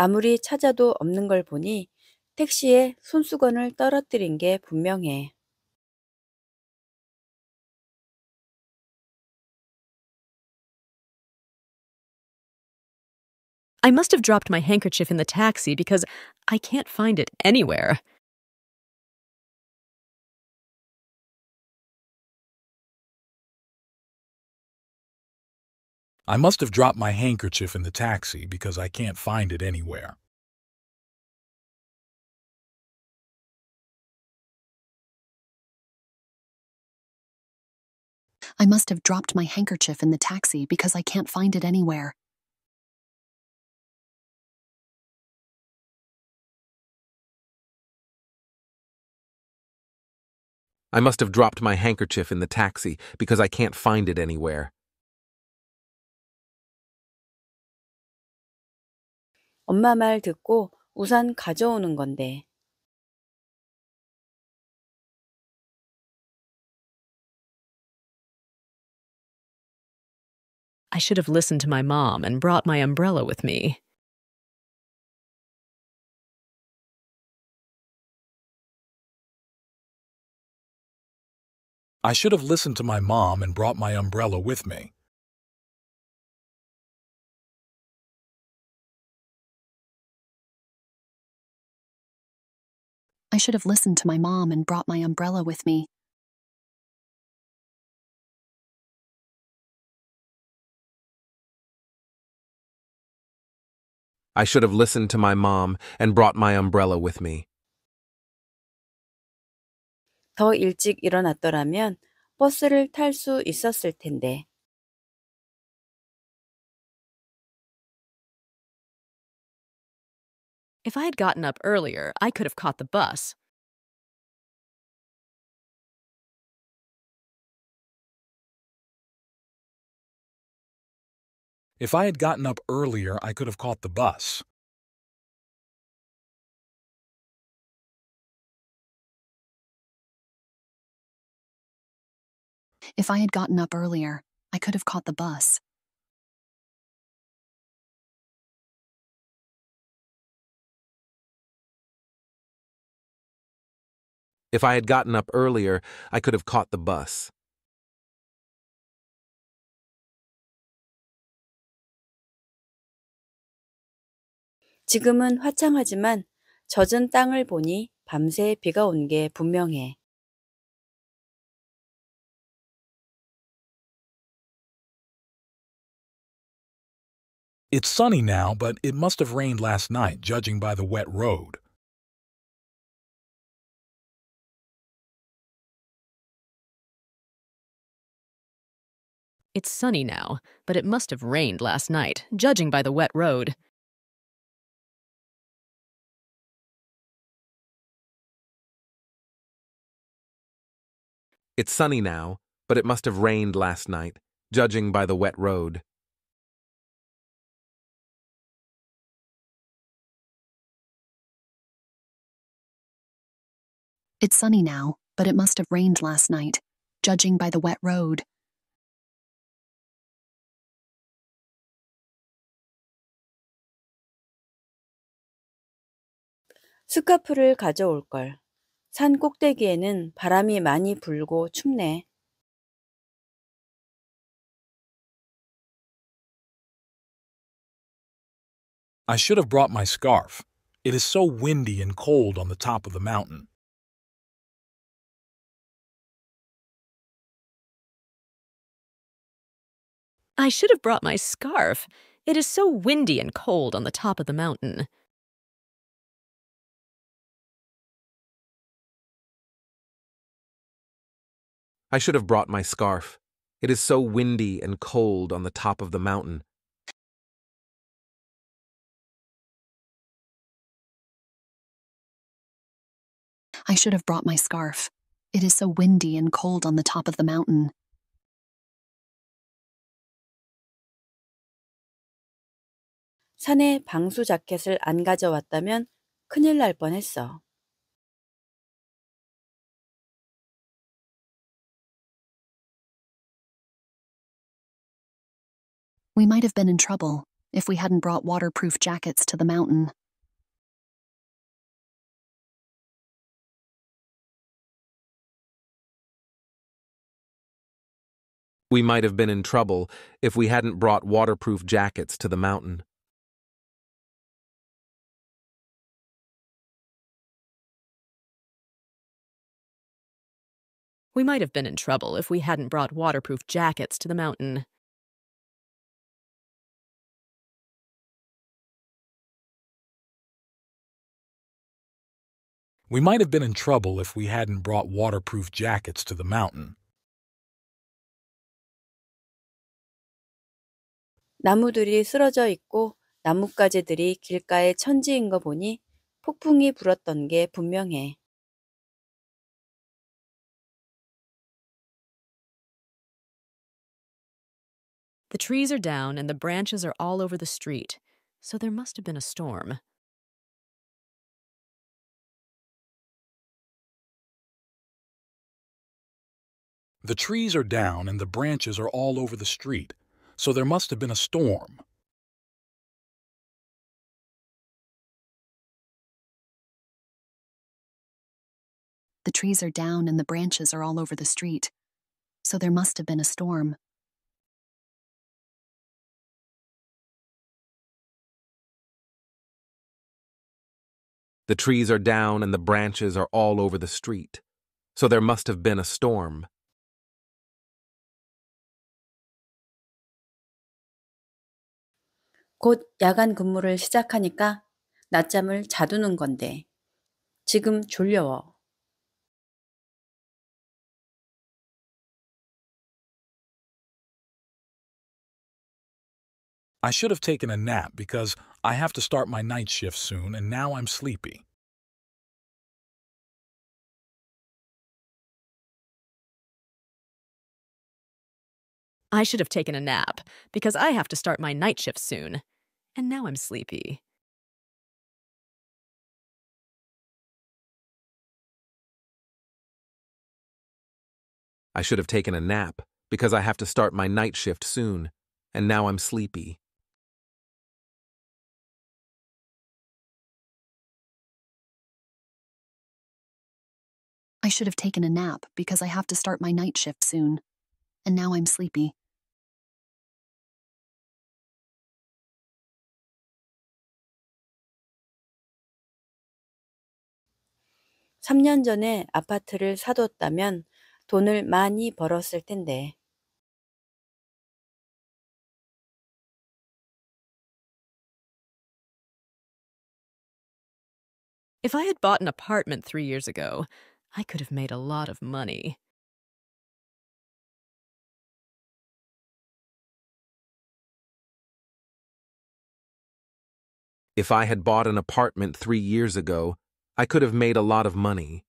아무리 찾아도 없는 걸 보니 택시에 손수건을 떨어뜨린 게 분명해. I must have dropped my handkerchief in the taxi because I can't find it anywhere. I must have dropped my handkerchief in the taxi because I can't find it anywhere. I must have dropped my handkerchief in the taxi because I can't find it anywhere. I must have dropped my handkerchief in the taxi because I can't find it anywhere. I should have listened to my mom and brought my umbrella with me. I should have listened to my mom and brought my umbrella with me. I should have listened to my mom and brought my umbrella with me. I should have listened to my mom and brought my umbrella with me. 더 일찍 일어났더라면 버스를 탈 수 있었을 텐데. If I had gotten up earlier, I could have caught the bus. If I had gotten up earlier, I could have caught the bus. If I had gotten up earlier, I could have caught the bus. If I had gotten up earlier, I could have caught the bus. It's sunny now, but it must have rained last night, judging by the wet road. It's sunny now, but it must have rained last night, judging by the wet road. It's sunny now, but it must have rained last night, judging by the wet road. It's sunny now, but it must have rained last night, judging by the wet road. 스카프를 가져올 걸. 산 꼭대기에는 바람이 많이 불고 I should have brought my scarf. It is so windy and cold on the top of the mountain. I should have brought my scarf. It is so windy and cold on the top of the mountain. I should have brought my scarf. It is so windy and cold on the top of the mountain. I should have brought my scarf. It is so windy and cold on the top of the mountain. 산에 방수 자켓을 안 가져왔다면 큰일 날 뻔했어. We might have been in trouble if we hadn't brought waterproof jackets to the mountain. We might have been in trouble if we hadn't brought waterproof jackets to the mountain. We might have been in trouble if we hadn't brought waterproof jackets to the mountain. We might have been in trouble if we hadn't brought waterproof jackets to the mountain. The trees are down and the branches are all over the street, so there must have been a storm. The trees are down and the branches are all over the street, so there must have been a storm. The trees are down and the branches are all over the street, so there must have been a storm. The trees are down and the branches are all over the street, so there must have been a storm. 곧 야간 근무를 시작하니까 낮잠을 자두는 건데 지금 졸려워. I should have taken a nap because I have to start my night shift soon and now I'm sleepy. I should have taken a nap, because I have to start my night shift soon. And now I'm sleepy. I should have taken a nap, because I have to start my night shift soon. And now I'm sleepy. I should have taken a nap because I have to start my night shift soon and now I'm sleepy. 전에 아파트를 사뒀다면 돈을 많이 벌었을 텐데. If I had bought an apartment three years ago, I could have made a lot of money. If I had bought an apartment three years ago, I could have made a lot of money.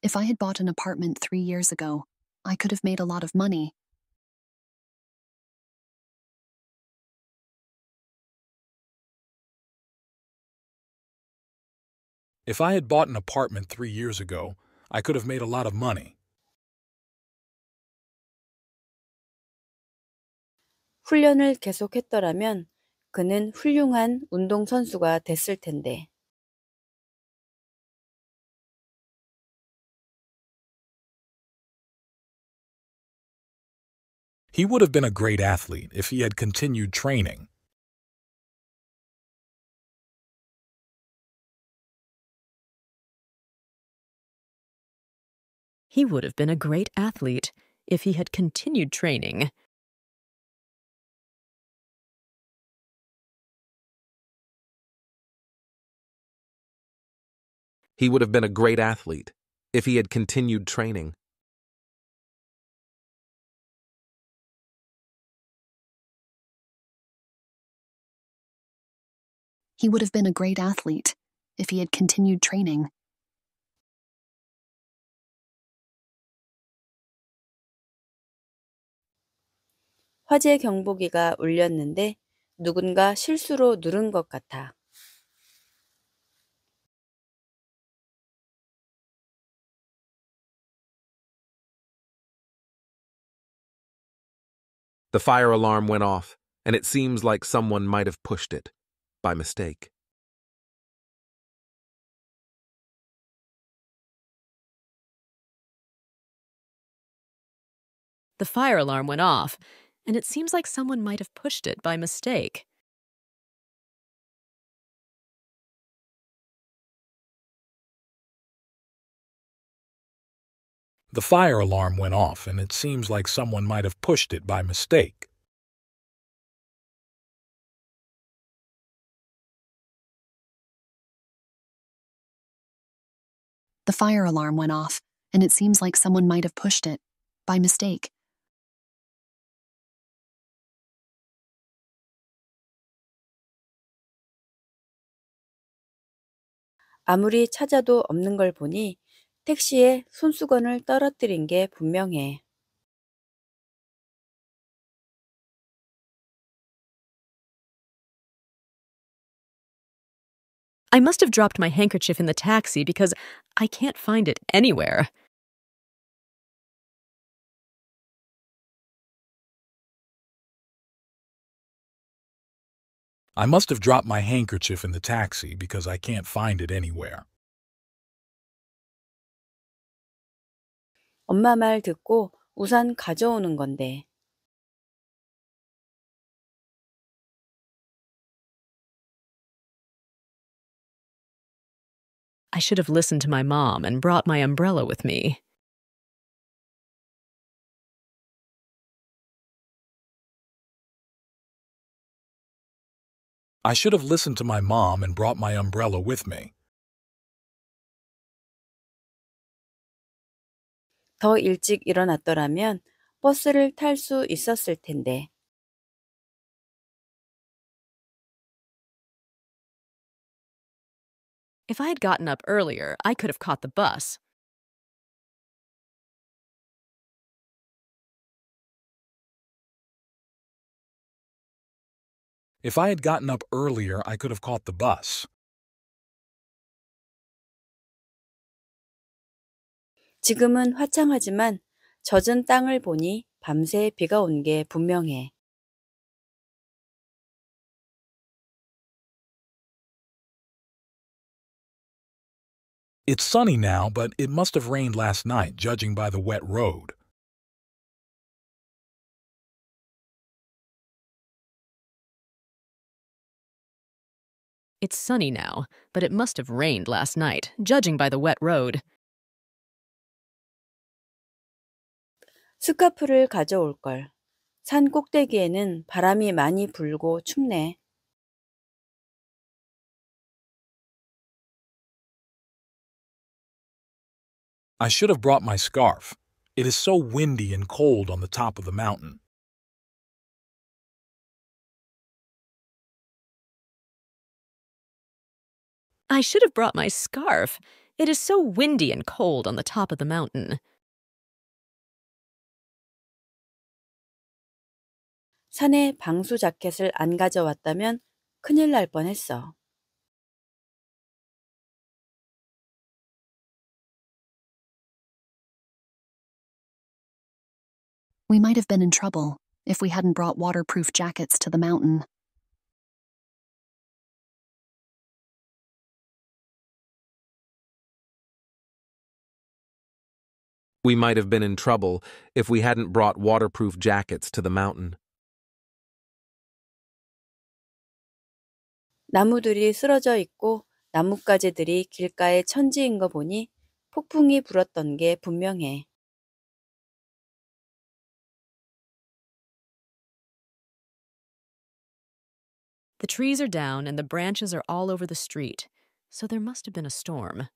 If I had bought an apartment three years ago, I could have made a lot of money. If I had bought an apartment three years ago, I could have made a lot of money. 훈련을 계속했더라면 그는 훌륭한 운동선수가 됐을 텐데. He would have been a great athlete if he had continued training. He would have been a great athlete if he had continued training. He would have been a great athlete if he had continued training. He would have been a great athlete if he had continued training. 화재 경보기가 울렸는데 누군가 실수로 누른 것 같아. The fire alarm went off, and it seems like someone might have pushed it by mistake. The fire alarm went off, and it seems like someone might have pushed it by mistake. The fire alarm went off, and it seems like someone might have pushed it by mistake. The fire alarm went off, and it seems like someone might have pushed it by mistake. 아무리 찾아도 없는 걸 보니 I must have dropped my handkerchief in the taxi because I can't find it anywhere. I must have dropped my handkerchief in the taxi because I can't find it anywhere. 엄마 말 듣고 우산 가져오는 건데. I should have listened to my mom and brought my umbrella with me. I should have listened to my mom and brought my umbrella with me. 더 일찍 일어났더라면 버스를 있었을 텐데. If I had gotten up earlier, I could have caught the bus. If I had gotten up earlier, I could have caught the bus. 지금은 화창하지만 젖은 땅을 보니 밤새 비가 분명해. It's sunny now, but it must have rained last night, judging by the wet road. It's sunny now, but it must have rained last night, judging by the wet road. 스카프를 가져올 걸. 산 꼭대기에는 바람이 많이 불고 I should have brought my scarf. It is so windy and cold on the top of the mountain. I should have brought my scarf. It is so windy and cold on the top of the mountain. 산에 방수 자켓을 안 가져왔다면 큰일 날 뻔했어. We might have been in trouble if we hadn't brought waterproof jackets to the mountain. We might have been in trouble if we hadn't brought waterproof jackets to the mountain. 나무들이 쓰러져 있고 나뭇가지들이 길가에 천지인 거 보니 폭풍이 불었던 게 분명해. The trees are down and the branches are all over the street, so there must have been a storm.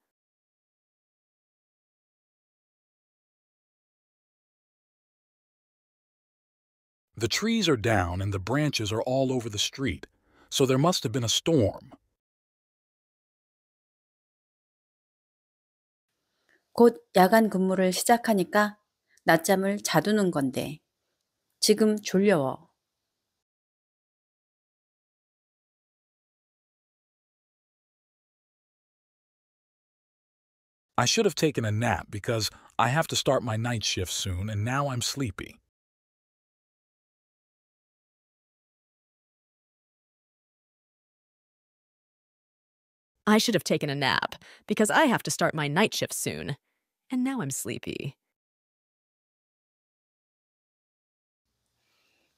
The trees are down and the branches are all over the street, so there must have been a storm. '곧 야간 근무를 시작하니까 낮잠을 자두는 건데 지금 졸려워. I should have taken a nap because I have to start my night shift soon and now I'm sleepy. I should have taken a nap, because I have to start my night shift soon. And now I'm sleepy.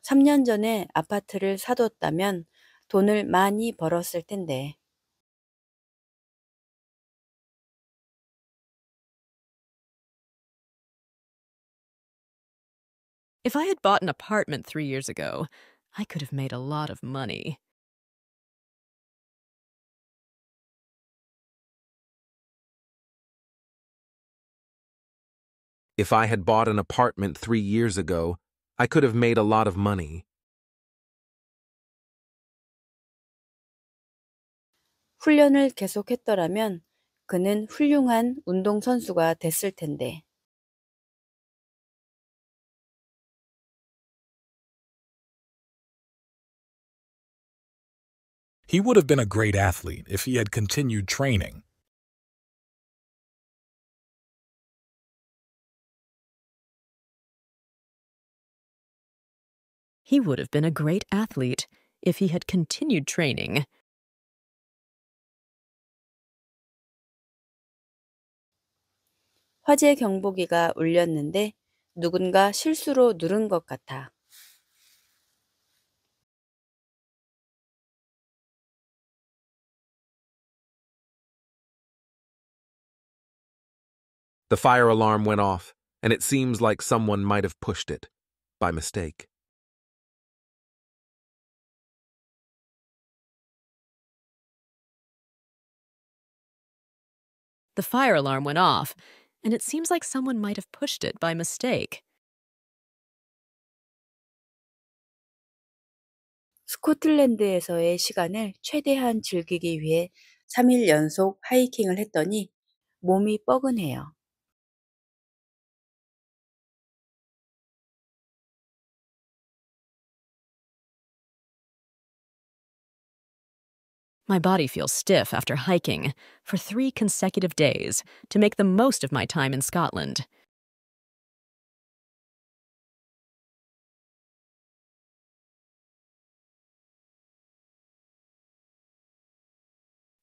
3년 전에 아파트를 사뒀다면 돈을 많이 벌었을 텐데. If I had bought an apartment three years ago, I could have made a lot of money. If I had bought an apartment three years ago, I could have made a lot of money. He would have been a great athlete if he had continued training. He would have been a great athlete if he had continued training. The fire alarm went off, and it seems like someone might have pushed it by mistake. The fire alarm went off, and it seems like someone might have pushed it by mistake. Scotland에서의 시간을 최대한 즐기기 위해 3일 연속 하이킹을 했더니 몸이 뻐근해요. My body feels stiff after hiking for three consecutive days to make the most of my time in Scotland.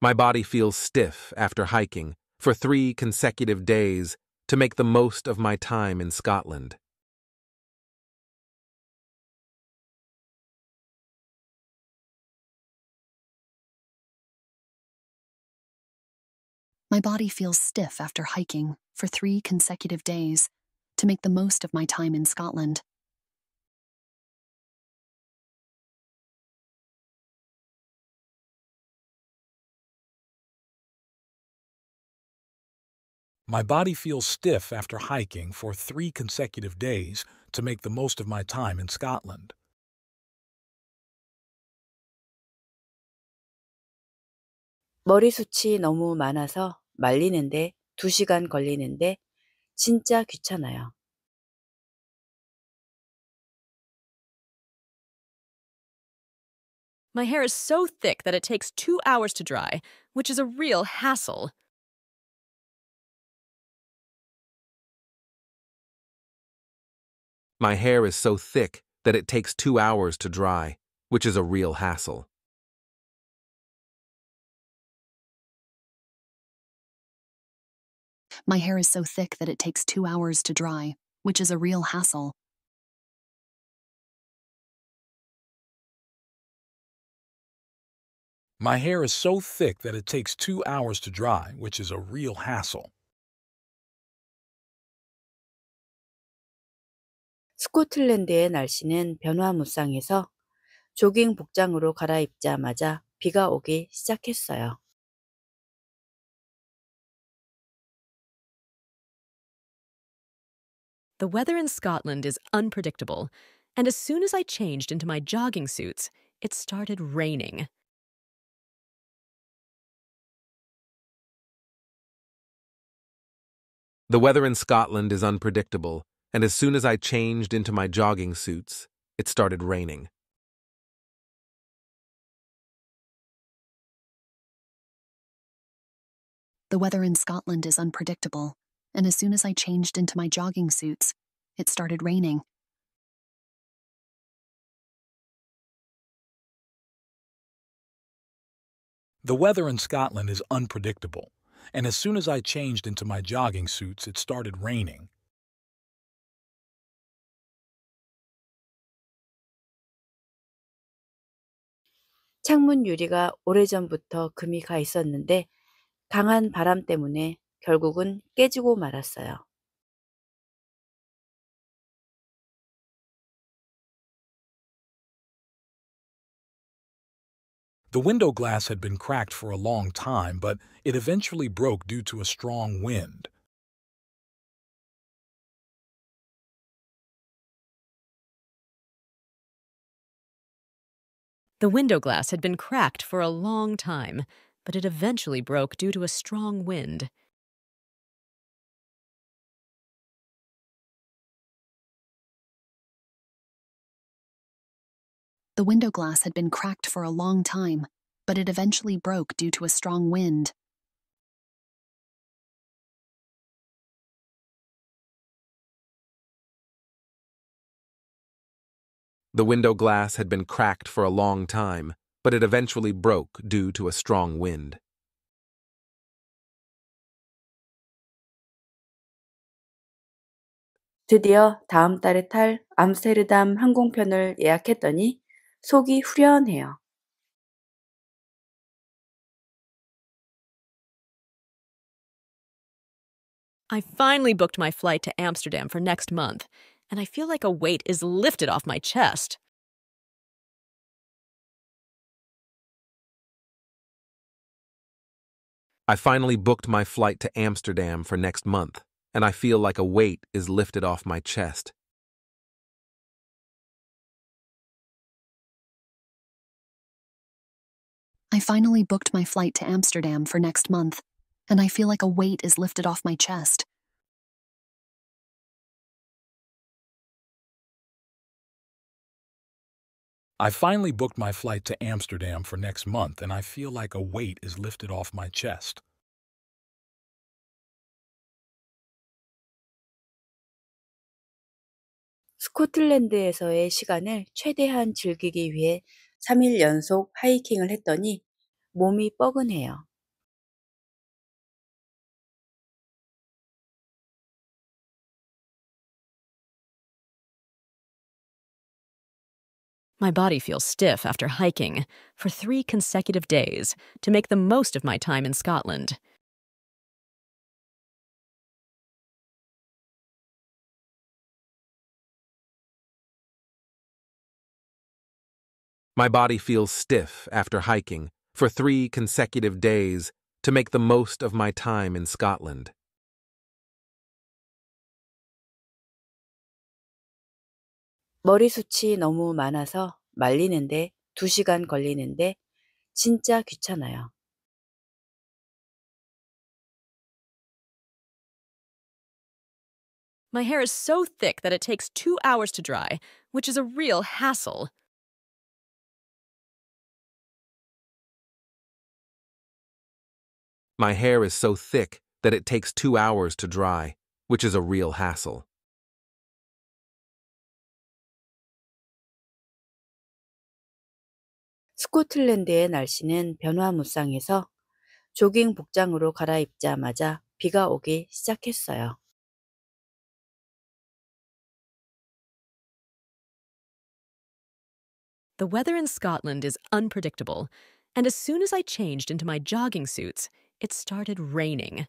My body feels stiff after hiking for three consecutive days to make the most of my time in Scotland. My body feels stiff after hiking for three consecutive days to make the most of my time in Scotland. My body feels stiff after hiking for three consecutive days to make the most of my time in Scotland. 머리 너무 많아서 말리는데 2시간 걸리는데 진짜 귀찮아요. My hair is so thick that it takes two hours to dry, which is a real hassle. My hair is so thick that it takes two hours to dry, which is a real hassle. My hair is so thick that it takes two hours to dry, which is a real hassle. My hair is so thick that it takes two hours to dry, which is a real hassle. '스코틀랜드의 날씨는 변화무쌍해서 조깅 복장으로 갈아입자마자 비가 오기 시작했어요. The weather in Scotland is unpredictable, and as soon as I changed into my jogging suits, it started raining. The weather in Scotland is unpredictable, and as soon as I changed into my jogging suits, it started raining. The weather in Scotland is unpredictable, and as soon as I changed into my jogging suits, it started raining. The weather in Scotland is unpredictable, and as soon as I changed into my jogging suits, it started raining. 창문 유리가 오래전부터 금이 가 있었는데 강한 바람 때문에 결국은 깨지고 말았어요. The window glass had been cracked for a long time, but it eventually broke due to a strong wind. The window glass had been cracked for a long time, but it eventually broke due to a strong wind. The window glass had been cracked for a long time, but it eventually broke due to a strong wind. The window glass had been cracked for a long time, but it eventually broke due to a strong wind. 드디어 다음 달에 탈 암스테르담 항공편을 예약했더니 속이 후련해요. I finally booked my flight to Amsterdam for next month, and I feel like a weight is lifted off my chest. I finally booked my flight to Amsterdam for next month, and I feel like a weight is lifted off my chest. I finally booked my flight to Amsterdam for next month, and I feel like a weight is lifted off my chest. I finally booked my flight to Amsterdam for next month, and I feel like a weight is lifted off my chest. Scotland에서의 시간을 최대한 즐기기 위해 3일 연속 하이킹을 했더니 몸이 뻐근해요. My body feels stiff after hiking for three consecutive days to make the most of my time in Scotland. My body feels stiff after hiking for three consecutive days to make the most of my time in Scotland. My hair is so thick that it takes two hours to dry, which is a real hassle. My hair is so thick that it takes two hours to dry, which is a real hassle. 스코틀랜드의 날씨는 변화무쌍해서 조깅 복장으로 갈아입자마자 비가 오기 시작했어요. The weather in Scotland is unpredictable, and as soon as I changed into my jogging suits, it started raining.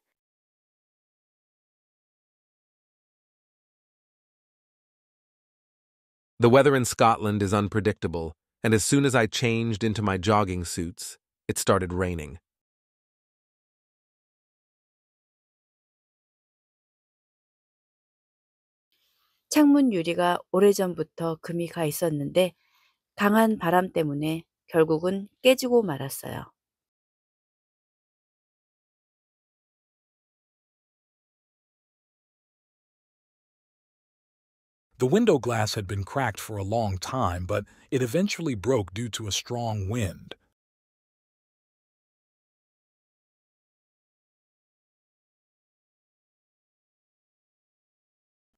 The weather in Scotland is unpredictable, and as soon as I changed into my jogging suits, it started raining. 창문 유리가 오래전부터 금이 가 있었는데 강한 바람 때문에 결국은 깨지고 말았어요. The window glass had been cracked for a long time, but it eventually broke due to a strong wind.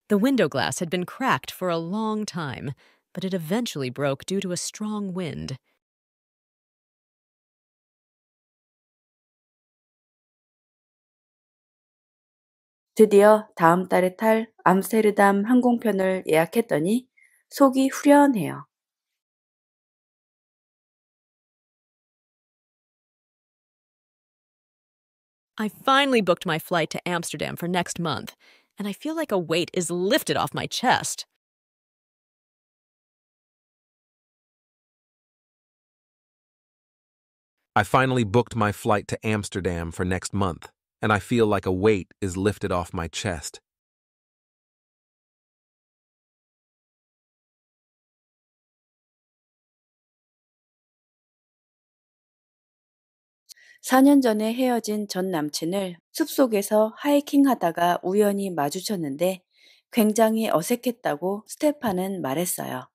The window glass had been cracked for a long time, but it eventually broke due to a strong wind. 드디어 다음 달에 탈 암스테르담 항공편을 예약했더니 속이 I finally booked my flight to Amsterdam for next month, and I feel like a weight is lifted off my chest. I finally booked my flight to Amsterdam for next month, and I feel like a weight is lifted off my chest. (4년) 전에 헤어진 전 남친을 숲속에서 하이킹 하다가 우연히 마주쳤는데 굉장히 어색했다고 스테파는 말했어요.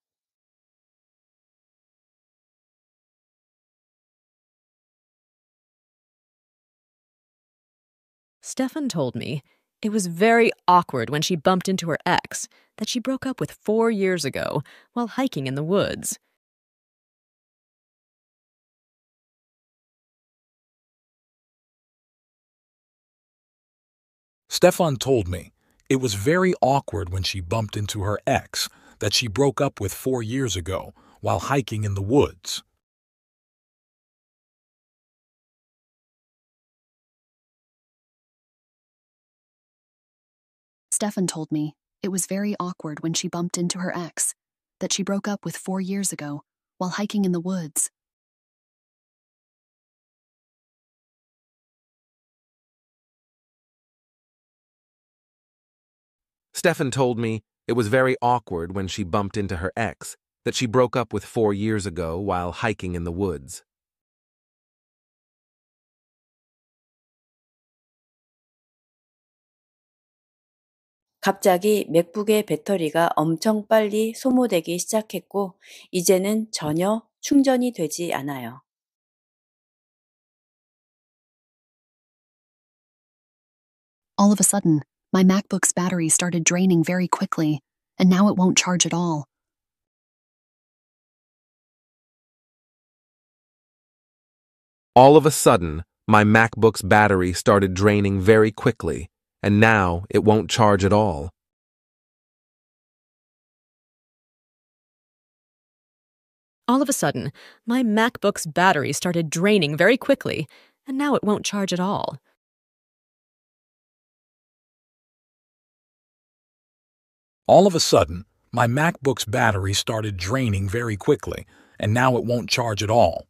Stefan told me it was very awkward when she bumped into her ex that she broke up with four years ago while hiking in the woods. Stefan told me it was very awkward when she bumped into her ex that she broke up with four years ago while hiking in the woods. Stefan told me it was very awkward when she bumped into her ex, that she broke up with four years ago while hiking in the woods. Stefan told me it was very awkward when she bumped into her ex, that she broke up with four years ago while hiking in the woods. 갑자기 맥북의 배터리가 엄청 빨리 소모되기 시작했고 이제는 전혀 충전이 되지 않아요. All of a sudden, my MacBook's battery started draining very quickly, and now it won't charge at all. All of a sudden, my MacBook's battery started draining very quickly, and now it won't charge at all. All of a sudden, my MacBook's battery started draining very quickly, and now it won't charge at all. All of a sudden, my MacBook's battery started draining very quickly, and now it won't charge at all.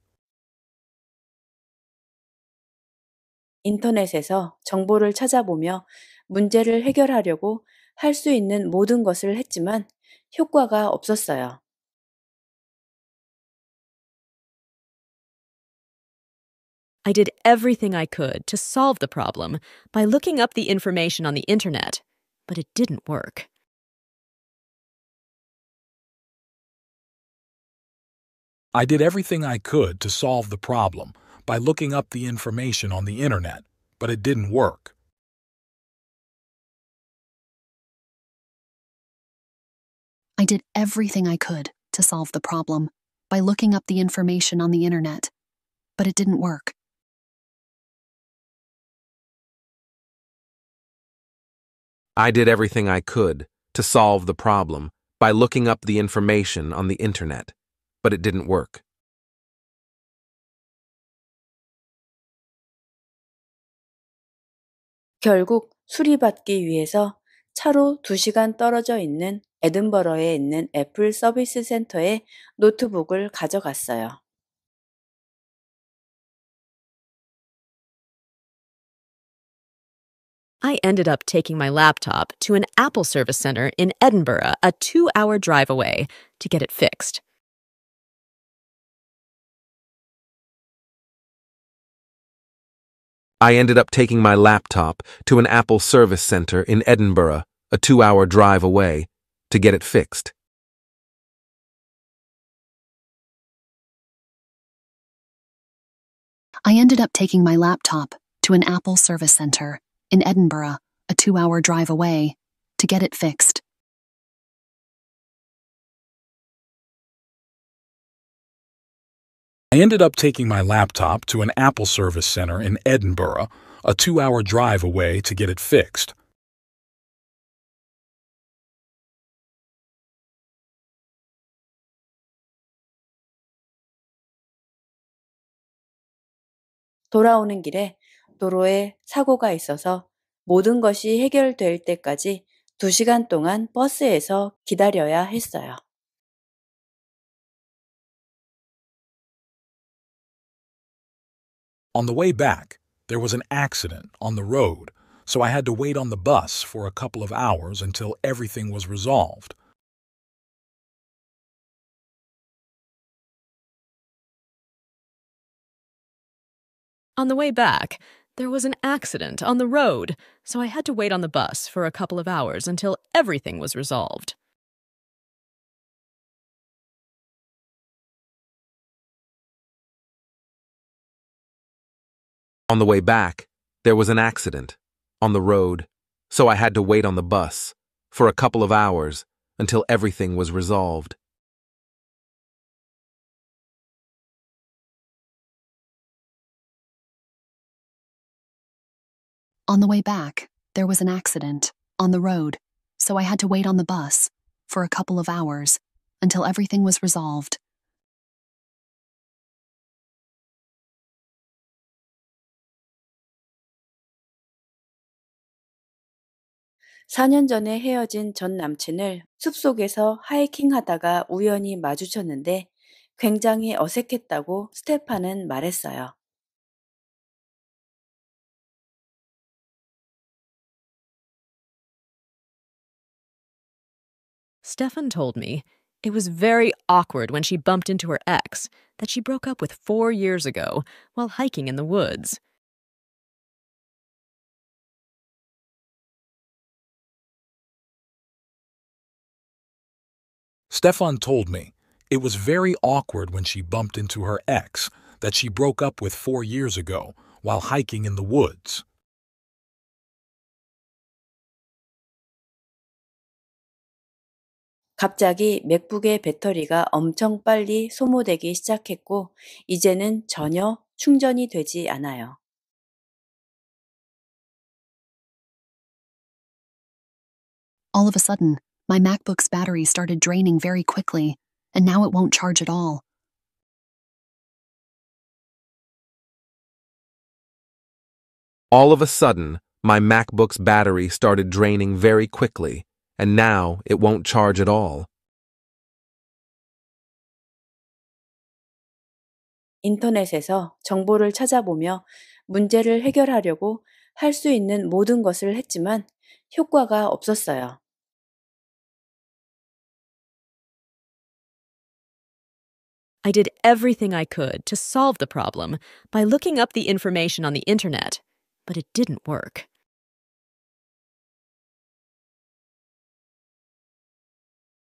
인터넷에서 정보를 찾아보며 문제를 해결하려고 있는 모든 것을 했지만 효과가 없었어요. I did everything I could to solve the problem by looking up the information on the internet, but it didn't work. I did everything I could to solve the problem by looking up the information on the internet, but it didn't work. I did everything I could to solve the problem by looking up the information on the internet, but it didn't work. I did everything I could to solve the problem by looking up the information on the internet, but it didn't work. 결국 수리받기 위해서 차로 2시간 떨어져 있는 에든버러에 있는 애플 서비스 센터에 노트북을 가져갔어요. I ended up taking my laptop to an Apple service center in Edinburgh, a two hour drive away, to get it fixed. I ended up taking my laptop to an Apple service center in Edinburgh, a two-hour drive away, to get it fixed. I ended up taking my laptop to an Apple service center in Edinburgh, a two-hour drive away, to get it fixed. I ended up taking my laptop to an Apple service center in Edinburgh, a two hour drive away, to get it fixed. 돌아오는 길에 도로에 사고가 있어서 모든 것이 해결될 때까지 동안 버스에서 기다려야 했어요. On the way back, there was an accident on the road, so I had to wait on the bus for a couple of hours until everything was resolved. On the way back, there was an accident on the road, so I had to wait on the bus for a couple of hours until everything was resolved. On the way back, there was an accident on the road, so I had to wait on the bus for a couple of hours until everything was resolved. On the way back, there was an accident on the road, so I had to wait on the bus for a couple of hours until everything was resolved. 4년 전에 헤어진 전 남친을 숲속에서 우연히 마주쳤는데 굉장히 어색했다고 스테파는 말했어요. Stefan told me it was very awkward when she bumped into her ex that she broke up with four years ago while hiking in the woods. Stefan told me it was very awkward when she bumped into her ex that she broke up with four years ago while hiking in the woods. 갑자기 맥북의 배터리가 엄청 빨리 소모되기 시작했고 이제는 전혀 충전이 되지 않아요. All of a sudden, my MacBook's battery started draining very quickly, and now it won't charge at all. All of a sudden, my MacBook's battery started draining very quickly, and now it won't charge at all. Internet에서 정보를 찾아보며 문제를 해결하려고 할 수 있는 모든 것을 했지만 효과가 없었어요. I did everything I could to solve the problem by looking up the information on the internet, but it didn't work.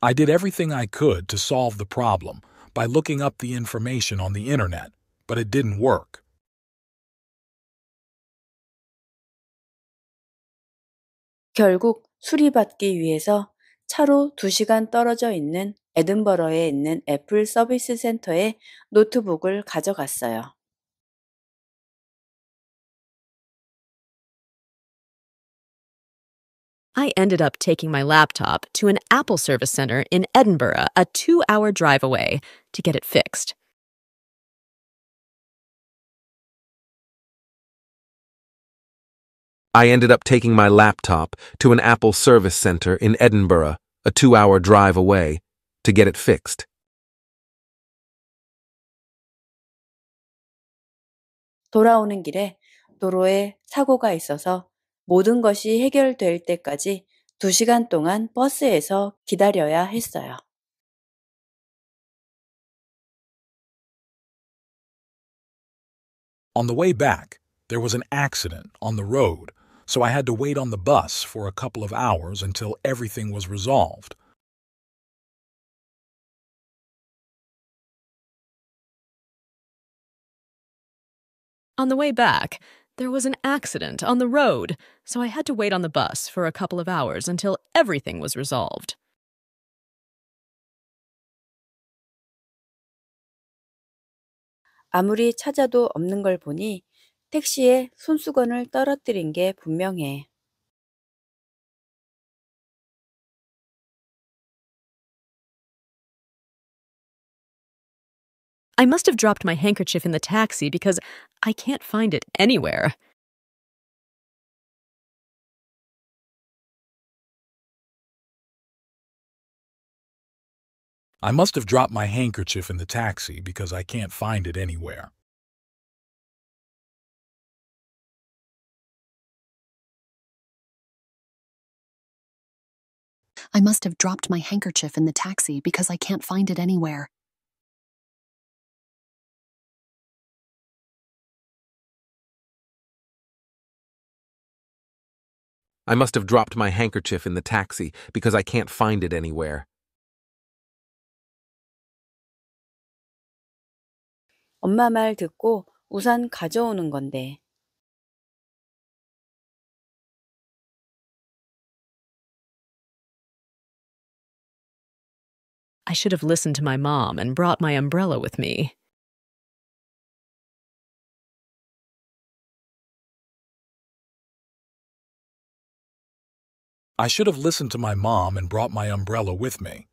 I did everything I could to solve the problem by looking up the information on the internet, but it didn't work. 결국 수리받기 위해서 차로 2시간 떨어져 있는 에든버러에 있는 애플 서비스 센터에 노트북을 가져갔어요. I ended up taking my laptop to an Apple service center in Edinburgh, a two hour drive away, to get it fixed. I ended up taking my laptop to an Apple service center in Edinburgh, a two hour drive away, to get it fixed. On the way back, there was an accident on the road, so I had to wait on the bus for a couple of hours until everything was resolved. On the way back, there was an accident on the road, so I had to wait on the bus for a couple of hours until everything was resolved. 아무리 찾아도 없는 걸 보니 택시에 손수건을 떨어뜨린 게 분명해. I must have dropped my handkerchief in the taxi because I can't find it anywhere. I must have dropped my handkerchief in the taxi because I can't find it anywhere. I must have dropped my handkerchief in the taxi because I can't find it anywhere. I must have dropped my handkerchief in the taxi because I can't find it anywhere. I should have listened to my mom and brought my umbrella with me. I should have listened to my mom and brought my umbrella with me.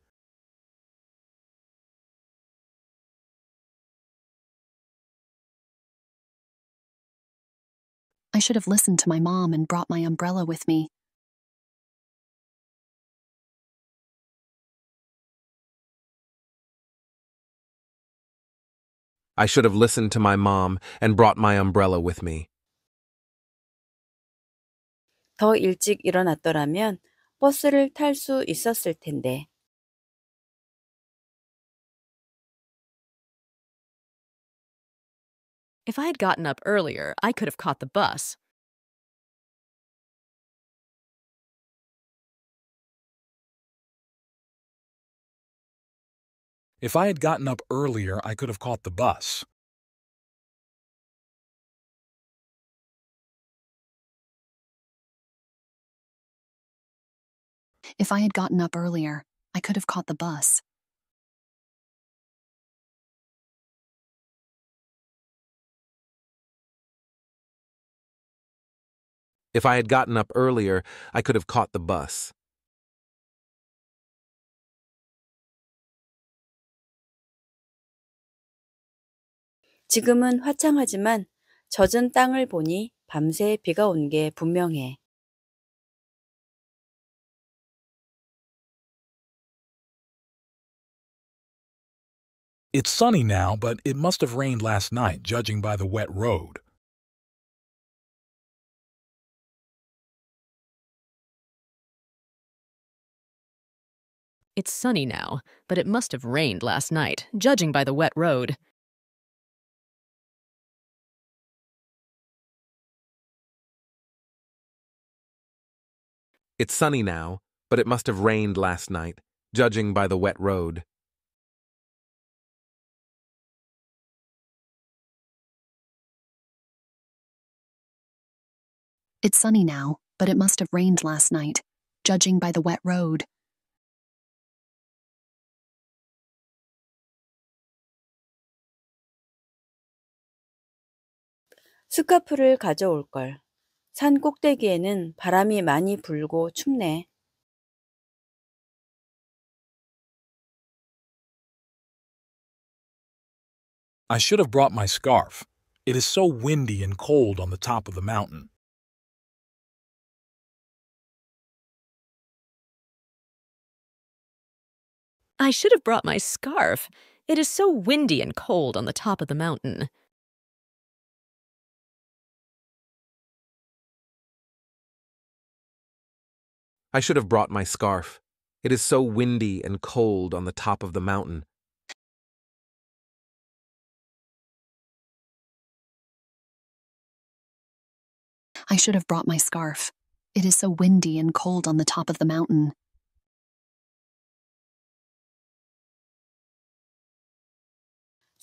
I should have listened to my mom and brought my umbrella with me. I should have listened to my mom and brought my umbrella with me. 더 일찍 일어났더라면 버스를 있었을 텐데. If I had gotten up earlier, I could have caught the bus. If I had gotten up earlier, I could have caught the bus. If I had gotten up earlier, I could have caught the bus. If I had gotten up earlier, I could have caught the bus. 지금은 화창하지만 젖은 땅을 보니 밤새 비가 온 게 분명해. It's sunny now, but it must have rained last night, judging by the wet road. It's sunny now, but it must have rained last night, judging by the wet road. It's sunny now, but it must have rained last night, judging by the wet road. It's sunny now, but it must have rained last night, judging by the wet road. 가져올 걸. 산 꼭대기에는 바람이 많이 불고 춥네. I should have brought my scarf. It is so windy and cold on the top of the mountain. I should have brought my scarf. It is so windy and cold on the top of the mountain. I should have brought my scarf. It is so windy and cold on the top of the mountain. I should have brought my scarf. It is so windy and cold on the top of the mountain.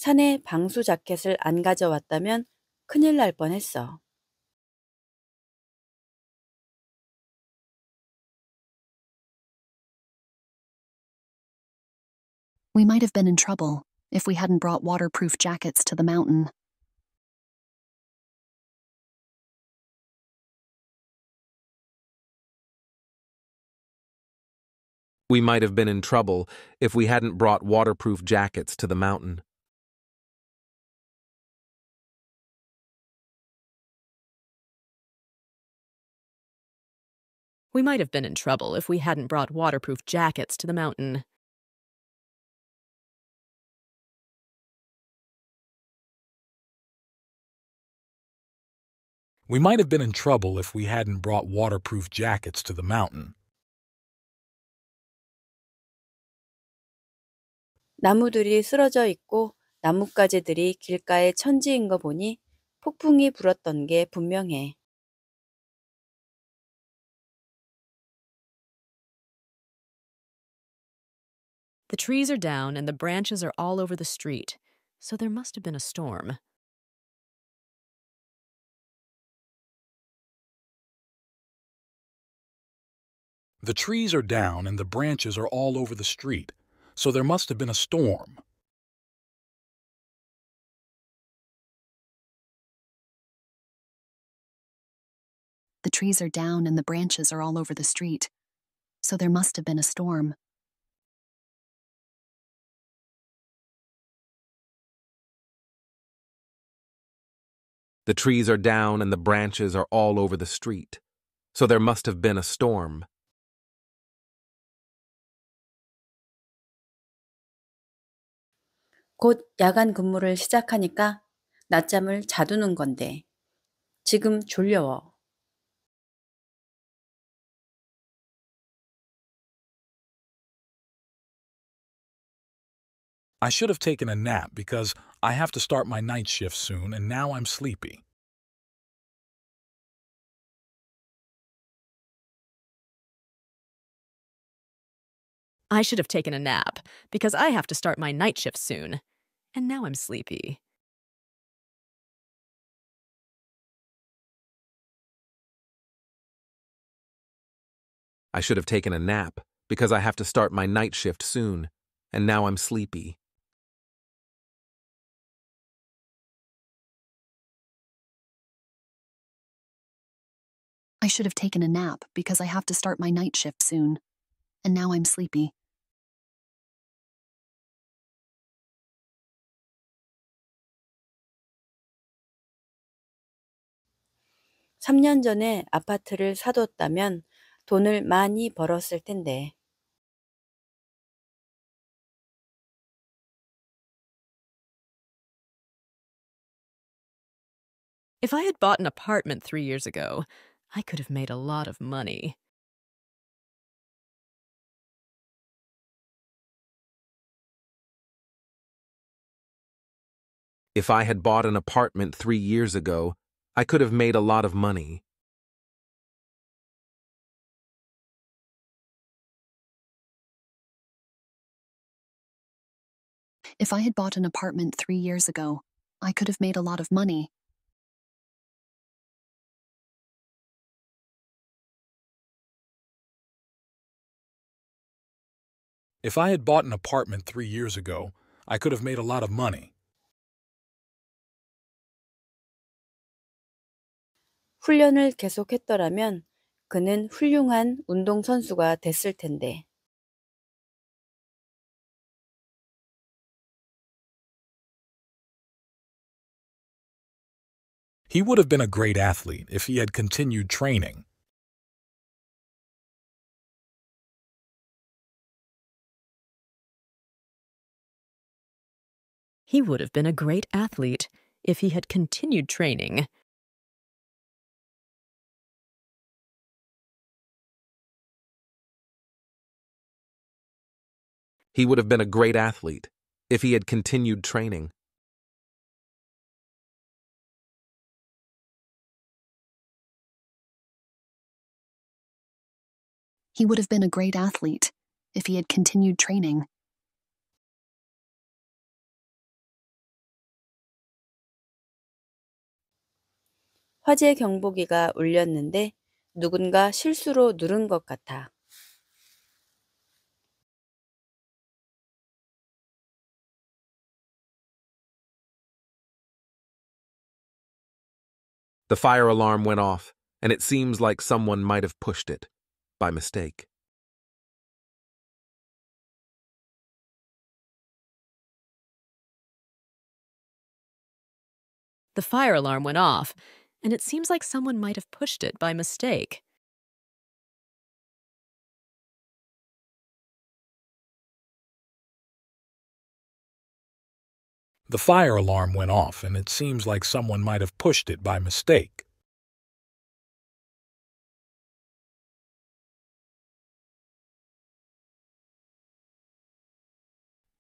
산에 방수 자켓을 안 가져왔다면 큰일 날 뻔했어. We might have been in trouble if we hadn't brought waterproof jackets to the mountain. We might have been in trouble if we hadn't brought waterproof jackets to the mountain. We might have been in trouble if we hadn't brought waterproof jackets to the mountain. We might have been in trouble if we hadn't brought waterproof jackets to the mountain. 나무들이 쓰러져 있고 나뭇가지들이 길가에 천지인 거 보니 폭풍이 불었던 게 분명해. The trees are down and the branches are all over the street, so there must have been a storm. The trees are down and the branches are all over the street, so there must have been a storm. The trees are down and the branches are all over the street, so there must have been a storm. The trees are down and the branches are all over the street, so there must have been a storm. 곧 야간 근무를 시작하니까 낮잠을 자두는 건데 지금 졸려워. I should have taken a nap because I have to start my night shift soon and now I'm sleepy. I should have taken a nap because I have to start my night shift soon and now I'm sleepy. I should have taken a nap because I have to start my night shift soon and now I'm sleepy. I should have taken a nap because I have to start my night shift soon. And now I'm sleepy. If I had bought an apartment three years ago, I could have made a lot of money. If I had bought an apartment three years ago, I could have made a lot of money. If I had bought an apartment three years ago, I could have made a lot of money. If I had bought an apartment three years ago, I could have made a lot of money. He would have been a great athlete if he had continued training. He would have been a great athlete if he had continued training. He would have been a great athlete if he had continued training. He would have been a great athlete if he had continued training. The fire alarm went off, and it seems like someone might have pushed it by mistake. The fire alarm went off, and it seems like someone might have pushed it by mistake. The fire alarm went off, and it seems like someone might have pushed it by mistake.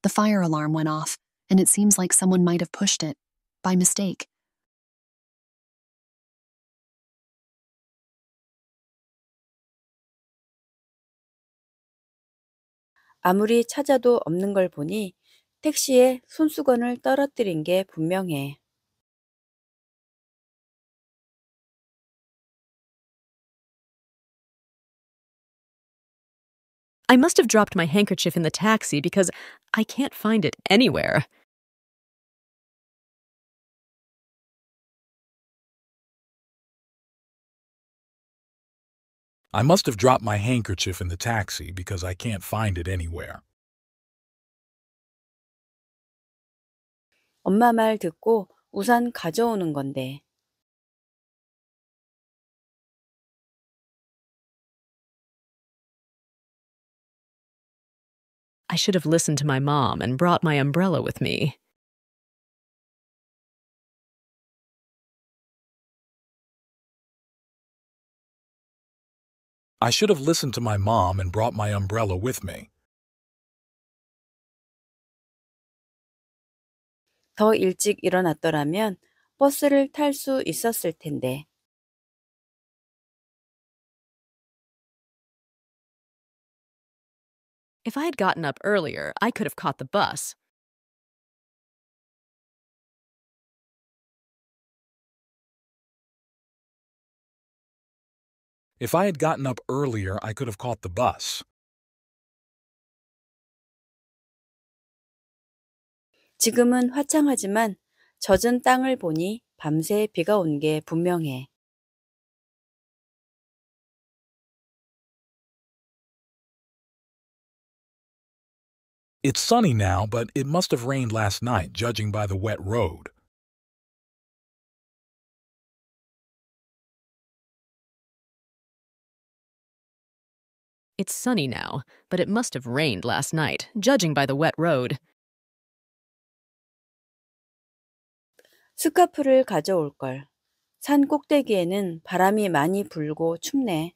The fire alarm went off, and it seems like someone might have pushed it by mistake. 아무리 찾아도 없는 걸 보니 택시에 손수건을 떨어뜨린 게 분명해. I must have dropped my handkerchief in the taxi because I can't find it anywhere. I must have dropped my handkerchief in the taxi because I can't find it anywhere. 엄마 말 듣고 우산 가져오는 건데. I should have listened to my mom and brought my umbrella with me. I should have listened to my mom and brought my umbrella with me. If I had gotten up earlier, I could have caught the bus. If I had gotten up earlier, I could have caught the bus. It's sunny now, but it must have rained last night, judging by the wet road. It's sunny now, but it must have rained last night, judging by the wet road. 스카프를 가져올 걸. 산 꼭대기에는 바람이 많이 불고 춥네.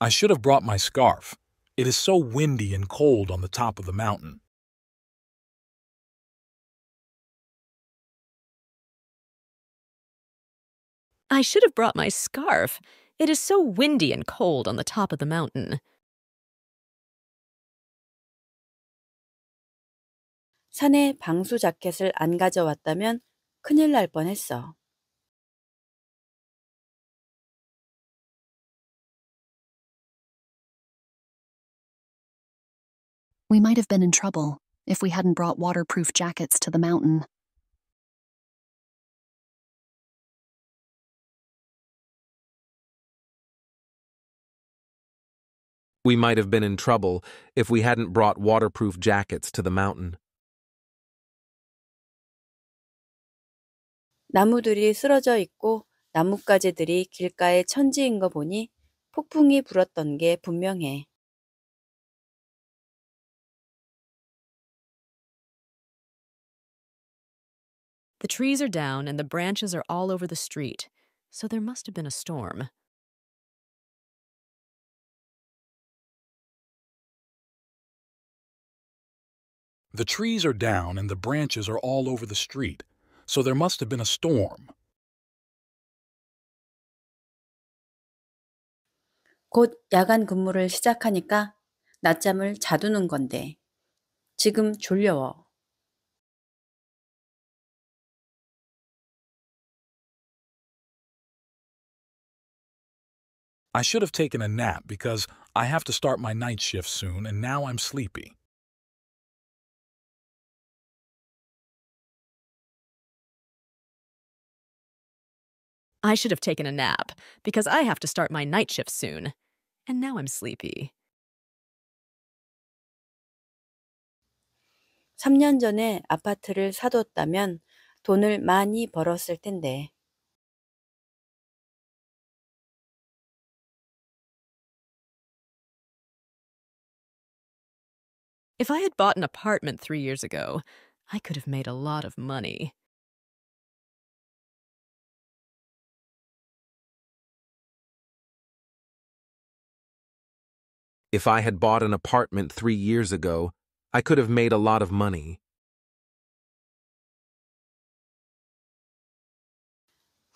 I should have brought my scarf. It is so windy and cold on the top of the mountain. I should have brought my scarf. It is so windy and cold on the top of the mountain. We might have been in trouble if we hadn't brought waterproof jackets to the mountain. We might have been in trouble if we hadn't brought waterproof jackets to the mountain. 나무들이 쓰러져 있고 나뭇가지들이 길가에 천지인 거 보니 폭풍이 불었던 게 분명해. The trees are down and the branches are all over the street, so there must have been a storm. The trees are down and the branches are all over the street, so there must have been a storm. '곧 야간 근무를 시작하니까 낮잠을 자두는 건데 지금 졸려워. I should have taken a nap because I have to start my night shift soon and now I'm sleepy. I should have taken a nap, because I have to start my night shift soon. And now I'm sleepy. 3년 전에 아파트를 사뒀다면 돈을 많이 벌었을 텐데. If I had bought an apartment three years ago, I could have made a lot of money. If I had bought an apartment three years ago, I could have made a lot of money.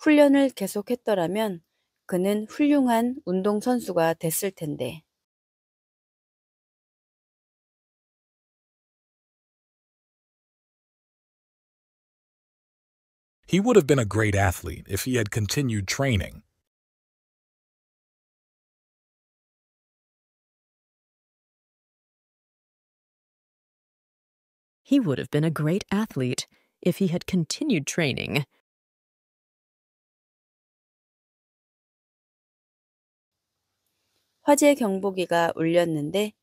He would have been a great athlete if he had continued training. He would have been a great athlete if he had continued training. The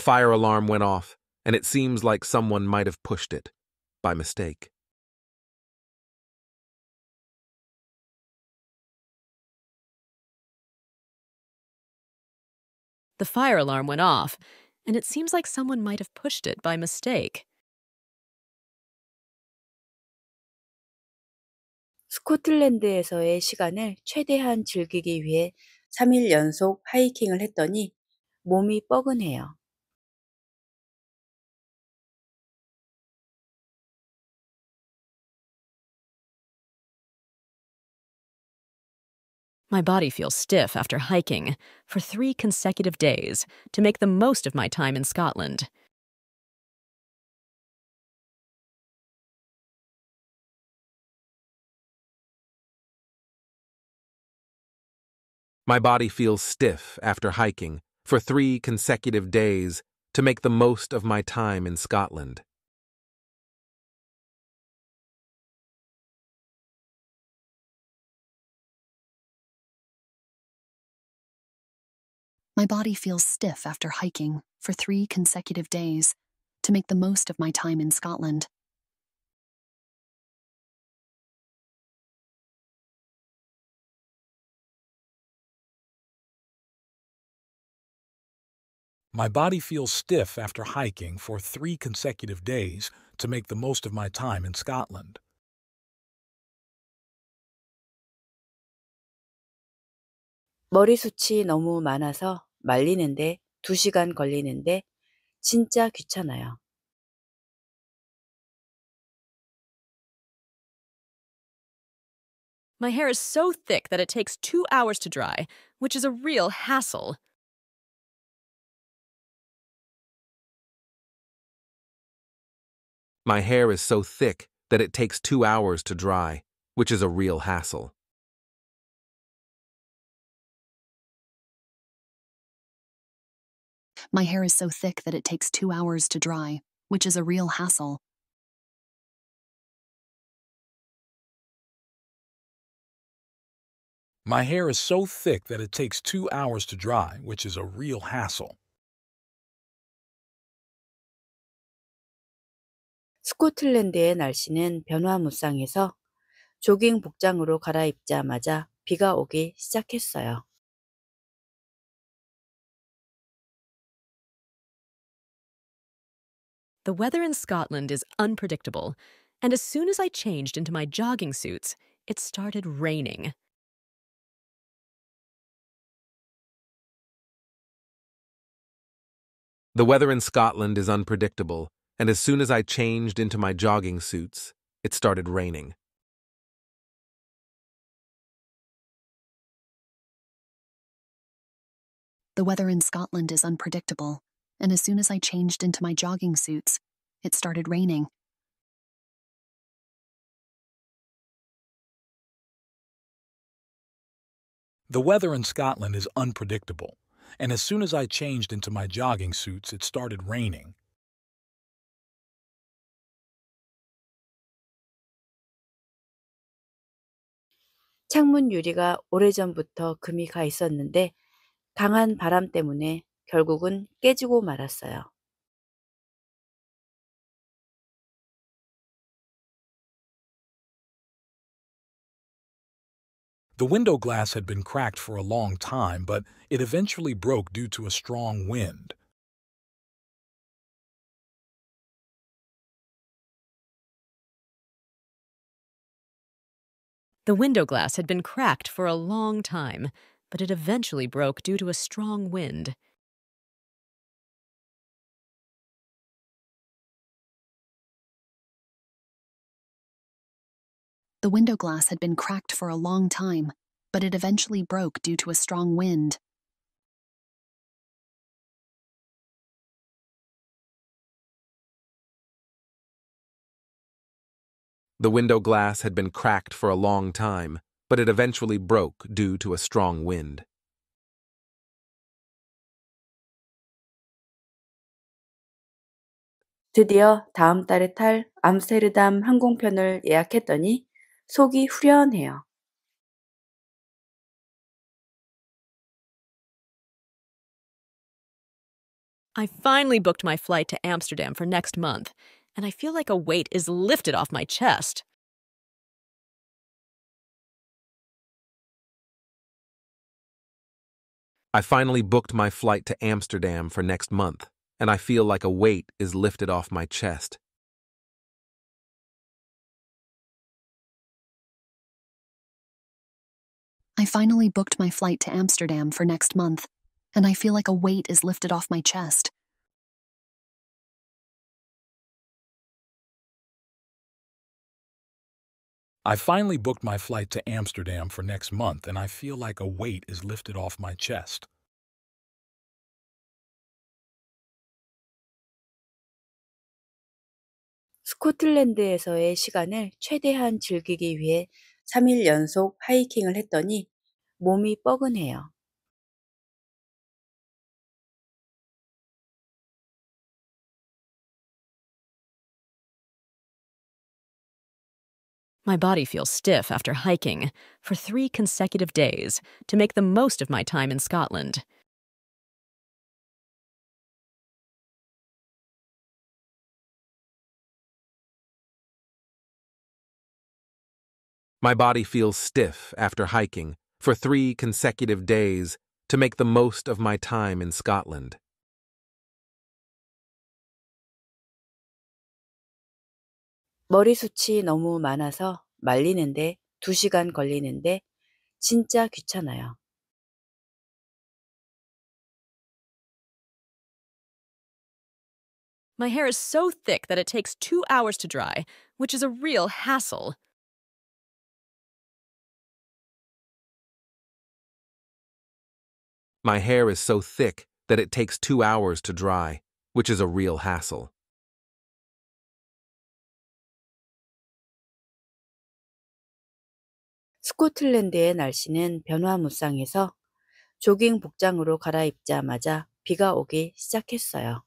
fire alarm went off, and it seems like someone might have pushed it by mistake. The fire alarm went off, and it seems like someone might have pushed it by mistake. Scotland에서의 시간을 최대한 즐기기 위해 3일 연속 하이킹을 했더니 몸이 뻐근해요. My body feels stiff after hiking for three consecutive days to make the most of my time in Scotland. My body feels stiff after hiking for three consecutive days to make the most of my time in Scotland. My body feels stiff after hiking for three consecutive days to make the most of my time in Scotland. My body feels stiff after hiking for three consecutive days to make the most of my time in Scotland. 머리 너무 많아서 말리는데 2시간 걸리는데 진짜 귀찮아요. My hair is so thick that it takes two hours to dry, which is a real hassle. My hair is so thick that it takes two hours to dry, which is a real hassle. My hair is so thick that it takes two hours to dry, which is a real hassle. My hair is so thick that it takes two hours to dry, which is a real hassle. 스코틀랜드의 날씨는 변화무쌍해서 조깅 복장으로 갈아입자마자 비가 오기 시작했어요. The weather in Scotland is unpredictable, and as soon as I changed into my jogging suits, it started raining. The weather in Scotland is unpredictable, and as soon as I changed into my jogging suits, it started raining. The weather in Scotland is unpredictable, and as soon as I changed into my jogging suits, it started raining. The weather in Scotland is unpredictable, and as soon as I changed into my jogging suits, it started raining. 창문 유리가 오래전부터 금이 가 있었는데 강한 바람 때문에 결국은 깨지고 말았어요. The window glass had been cracked for a long time, but it eventually broke due to a strong wind. The window glass had been cracked for a long time, but it eventually broke due to a strong wind. The window glass had been cracked for a long time, but it eventually broke due to a strong wind. The window glass had been cracked for a long time, but it eventually broke due to a strong wind. 드디어 다음 달에 탈 암스테르담 항공편을 예약했더니 속이 후련해요. I finally booked my flight to Amsterdam for next month, and I feel like a weight is lifted off my chest. I finally booked my flight to Amsterdam for next month, and I feel like a weight is lifted off my chest. I finally booked my flight to Amsterdam for next month, and I feel like a weight is lifted off my chest. I finally booked my flight to Amsterdam for next month, and I feel like a weight is lifted off my chest. Scotland에서의 시간을 최대한 즐기기 위해 3일 연속 하이킹을 했더니 몸이 뻐근해요. My body feels stiff after hiking for three consecutive days to make the most of my time in Scotland. My body feels stiff after hiking for three consecutive days to make the most of my time in Scotland. My hair is so thick that it takes two hours to dry, which is a real hassle. My hair is so thick that it takes two hours to dry, which is a real hassle. 스코틀랜드의 날씨는 변화무쌍해서 조깅 복장으로 갈아입자마자 비가 오기 시작했어요.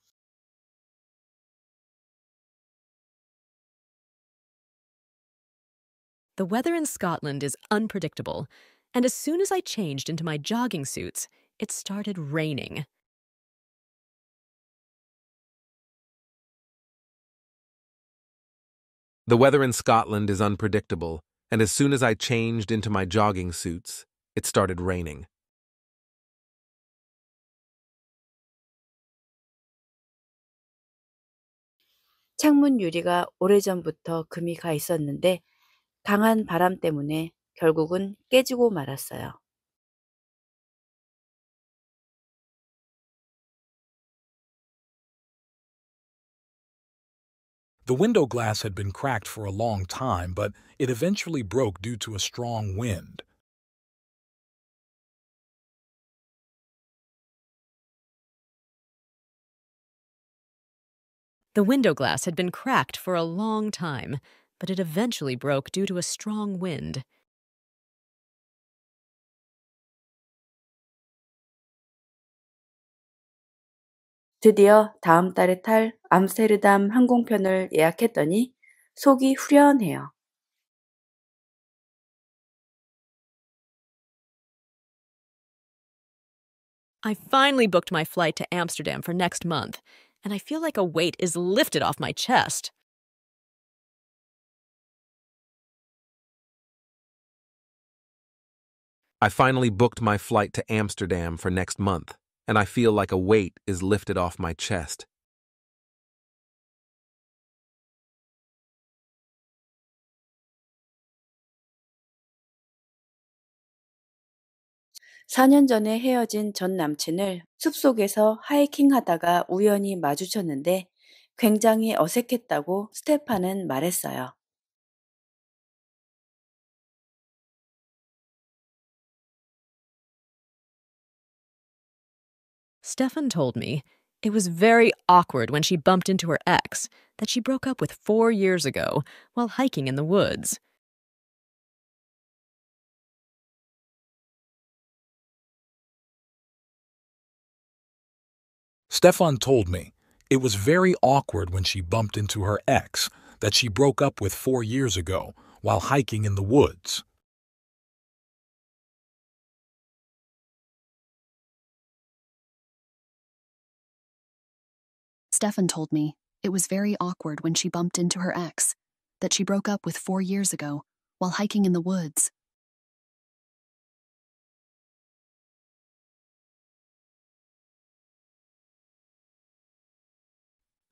The weather in Scotland is unpredictable, and as soon as I changed into my jogging suits, it started raining. The weather in Scotland is unpredictable, and as soon as I changed into my jogging suits, it started raining. 창문 유리가 오래전부터 금이 가 있었는데 강한 바람 때문에 결국은 깨지고 말았어요. The window glass had been cracked for a long time, but it eventually broke due to a strong wind. The window glass had been cracked for a long time, but it eventually broke due to a strong wind. 드디어 다음 달에 탈 암스테르담 항공편을 예약했더니 속이 후련해요. I finally booked my flight to Amsterdam for next month, and I feel like a weight is lifted off my chest. I finally booked my flight to Amsterdam for next month, and I feel like a weight is lifted off my chest. (4년) 전에 헤어진 전 남친을 숲속에서 하이킹 하다가 우연히 마주쳤는데 굉장히 어색했다고 스테파는 말했어요. Stefan told me it was very awkward when she bumped into her ex that she broke up with four years ago while hiking in the woods. Stefan told me it was very awkward when she bumped into her ex that she broke up with four years ago while hiking in the woods. Stefan told me it was very awkward when she bumped into her ex, that she broke up with four years ago while hiking in the woods.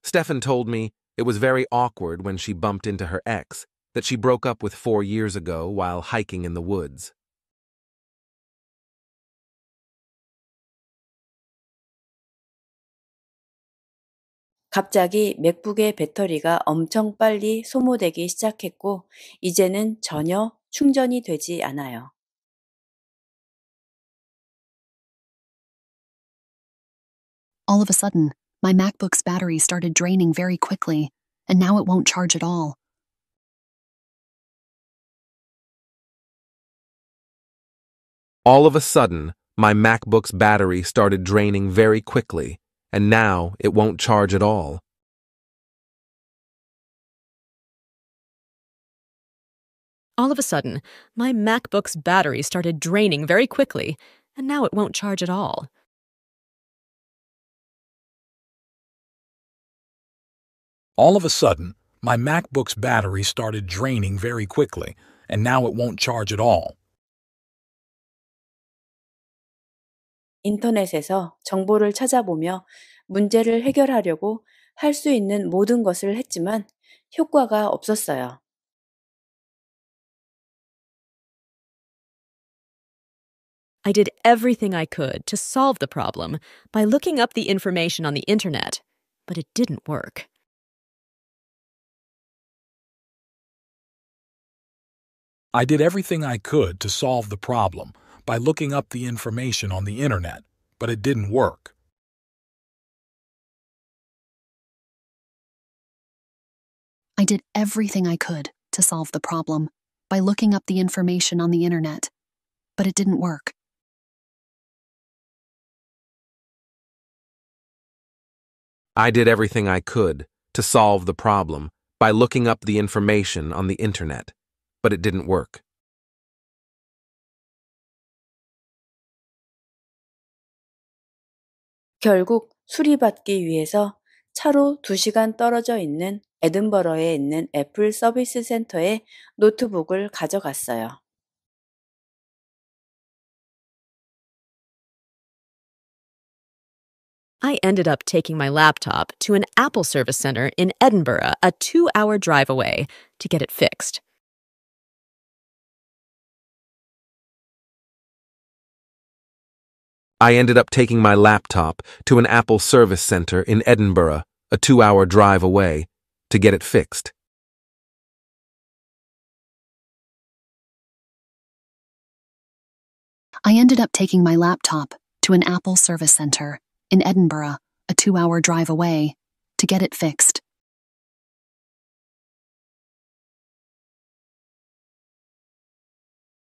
Stefan told me it was very awkward when she bumped into her ex, that she broke up with four years ago while hiking in the woods. All of a sudden, my MacBook's battery started draining very quickly, and now it won't charge at all. All of a sudden, my MacBook's battery started draining very quickly, and now it won't charge at all. All of a sudden, my MacBook's battery started draining very quickly, and now it won't charge at all. All of a sudden, my MacBook's battery started draining very quickly, and now it won't charge at all. 인터넷에서 정보를 찾아보며 문제를 해결하려고 있는 모든 것을 했지만 효과가 없었어요. I did everything I could to solve the problem by looking up the information on the internet, but it didn't work. I did everything I could to solve the problem by looking up the information on the internet, but it didn't work. I did everything I could to solve the problem by looking up the information on the internet, but it didn't work. I did everything I could to solve the problem by looking up the information on the internet, but it didn't work. 결국 수리받기 위해서 차로 2시간 떨어져 있는 에든버러에 있는 애플 서비스 센터에 노트북을 가져갔어요. I ended up taking my laptop to an Apple service center in Edinburgh, a two hour drive away, to get it fixed. I ended up taking my laptop to an Apple service center in Edinburgh, a two-hour drive away, to get it fixed. I ended up taking my laptop to an Apple service center in Edinburgh, a two-hour drive away, to get it fixed.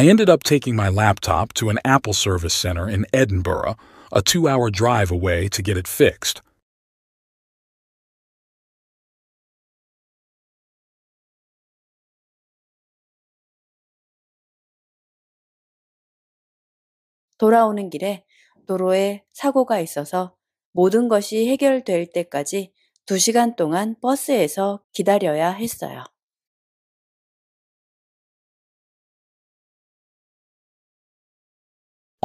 I ended up taking my laptop to an Apple service center in Edinburgh, a two hour drive away to get it fixed. 돌아오는 길에 도로에 사고가 있어서 모든 것이 해결될 때까지 동안 버스에서 기다려야 했어요.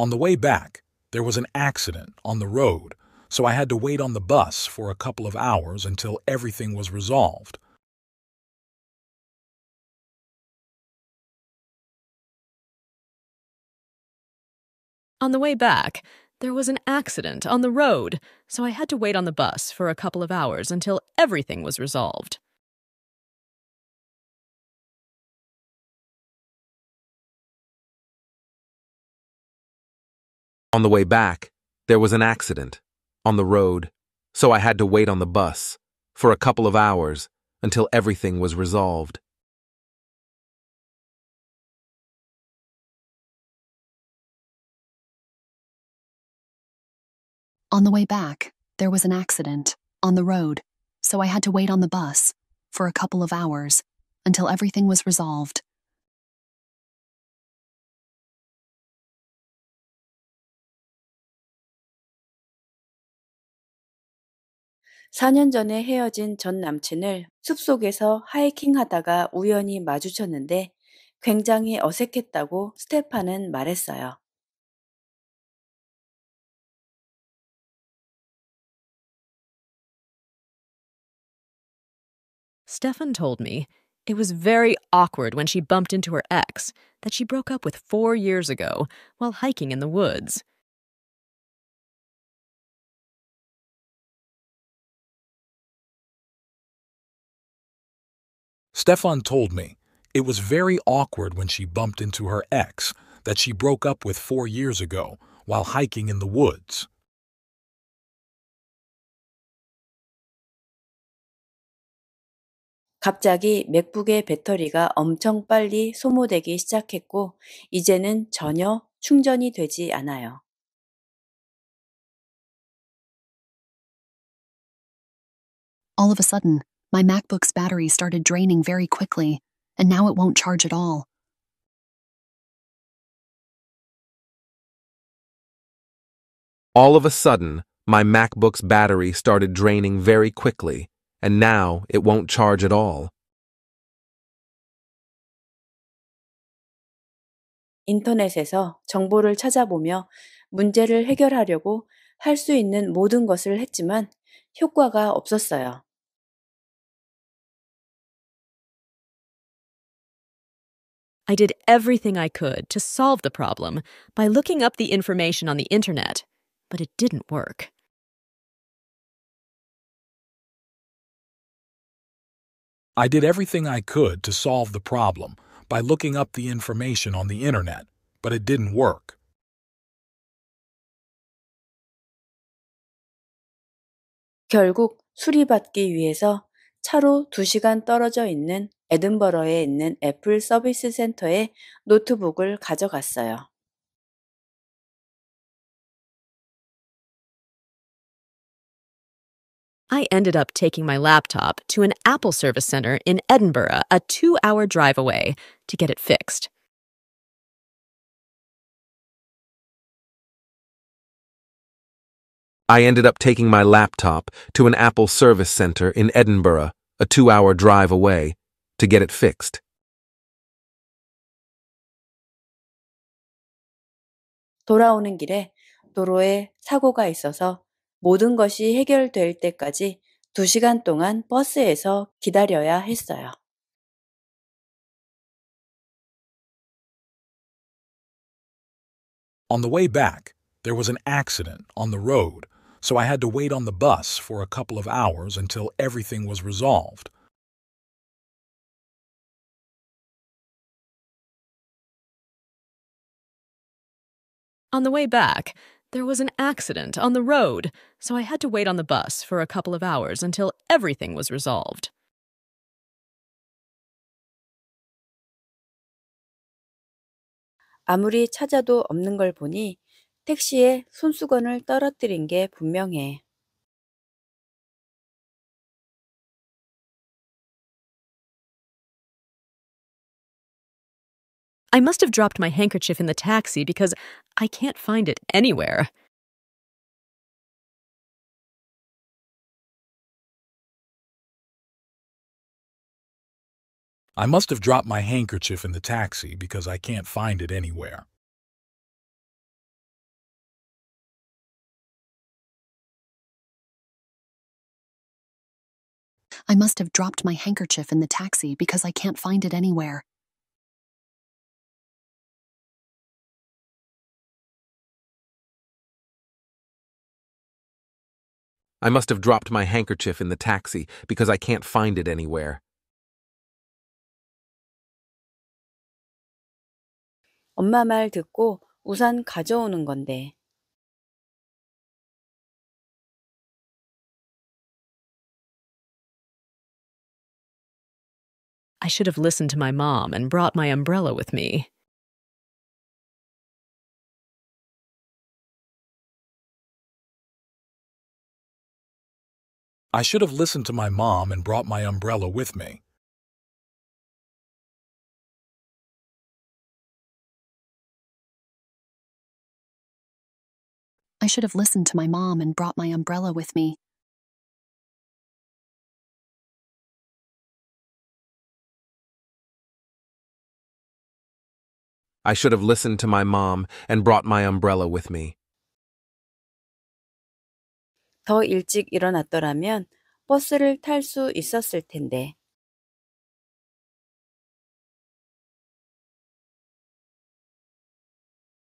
On the way back, there was an accident on the road, so I had to wait on the bus for a couple of hours until everything was resolved. On the way back, there was an accident on the road, so I had to wait on the bus for a couple of hours until everything was resolved. On the way back, there was an accident on the road, so I had to wait on the bus for a couple of hours until everything was resolved. On the way back, there was an accident on the road, so I had to wait on the bus for a couple of hours until everything was resolved. 4년 전에 헤어진 전 남친을 숲속에서 우연히 마주쳤는데 굉장히 어색했다고 스테파는 말했어요. Stefan told me it was very awkward when she bumped into her ex that she broke up with four years ago while hiking in the woods. Stefan told me, it was very awkward when she bumped into her ex that she broke up with four years ago while hiking in the woods. 갑자기 맥북의 배터리가 엄청 빨리 소모되기 시작했고 이제는 전혀 충전이 되지 않아요. All of a sudden, my MacBook's battery started draining very quickly, and now it won't charge at all. All of a sudden, my MacBook's battery started draining very quickly, and now it won't charge at all. Internet에서 정보를 찾아보며 문제를 해결하려고 할 수 있는 모든 것을 했지만 효과가 없었어요. I did everything I could to solve the problem by looking up the information on the internet, but it didn't work. I did everything I could to solve the problem by looking up the information on the internet, but it didn't work. 결국 수리받기 위해서 차로 2시간 떨어져 있는 에든버러에 있는 애플 서비스 센터에 노트북을 가져갔어요. I ended up taking my laptop to an Apple service center in Edinburgh, a two hour drive away, to get it fixed. I ended up taking my laptop to an Apple service center in Edinburgh, a two hour drive away, to get it fixed. 돌아오는 길에 도로에 사고가 있어서 모든 것이 해결될 때까지 동안 버스에서 기다려야 했어요. On the way back, there was an accident on the road so I had to wait on the bus for a couple of hours until everything was resolved. On the way back, there was an accident on the road, so I had to wait on the bus for a couple of hours until everything was resolved. 아무리 찾아도 없는 걸 보니 I must have dropped my handkerchief in the taxi because I can't find it anywhere. I must have dropped my handkerchief in the taxi because I can't find it anywhere. I must have dropped my handkerchief in the taxi because I can't find it anywhere. I must have dropped my handkerchief in the taxi because I can't find it anywhere. 엄마 말 듣고 우산 가져오는 건데. I should have listened to my mom and brought my umbrella with me. I should have listened to my mom and brought my umbrella with me. I should have listened to my mom and brought my umbrella with me. I should have listened to my mom and brought my umbrella with me. 더 일찍 일어났더라면 버스를 있었을 텐데.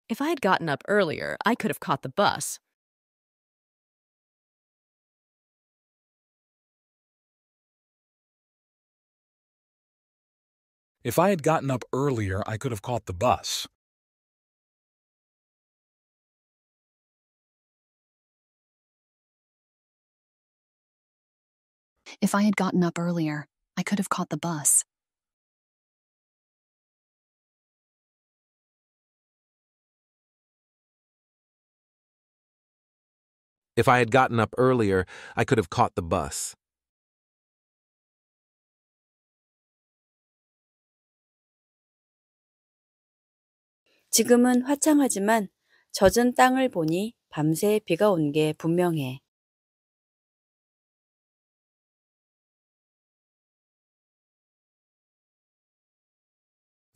If I had gotten up earlier, I could have caught the bus. If I had gotten up earlier, I could have caught the bus. If I had gotten up earlier, I could have caught the bus. If I had gotten up earlier, I could have caught the bus. 지금은 화창하지만 젖은 땅을 보니 밤새 비가 분명해.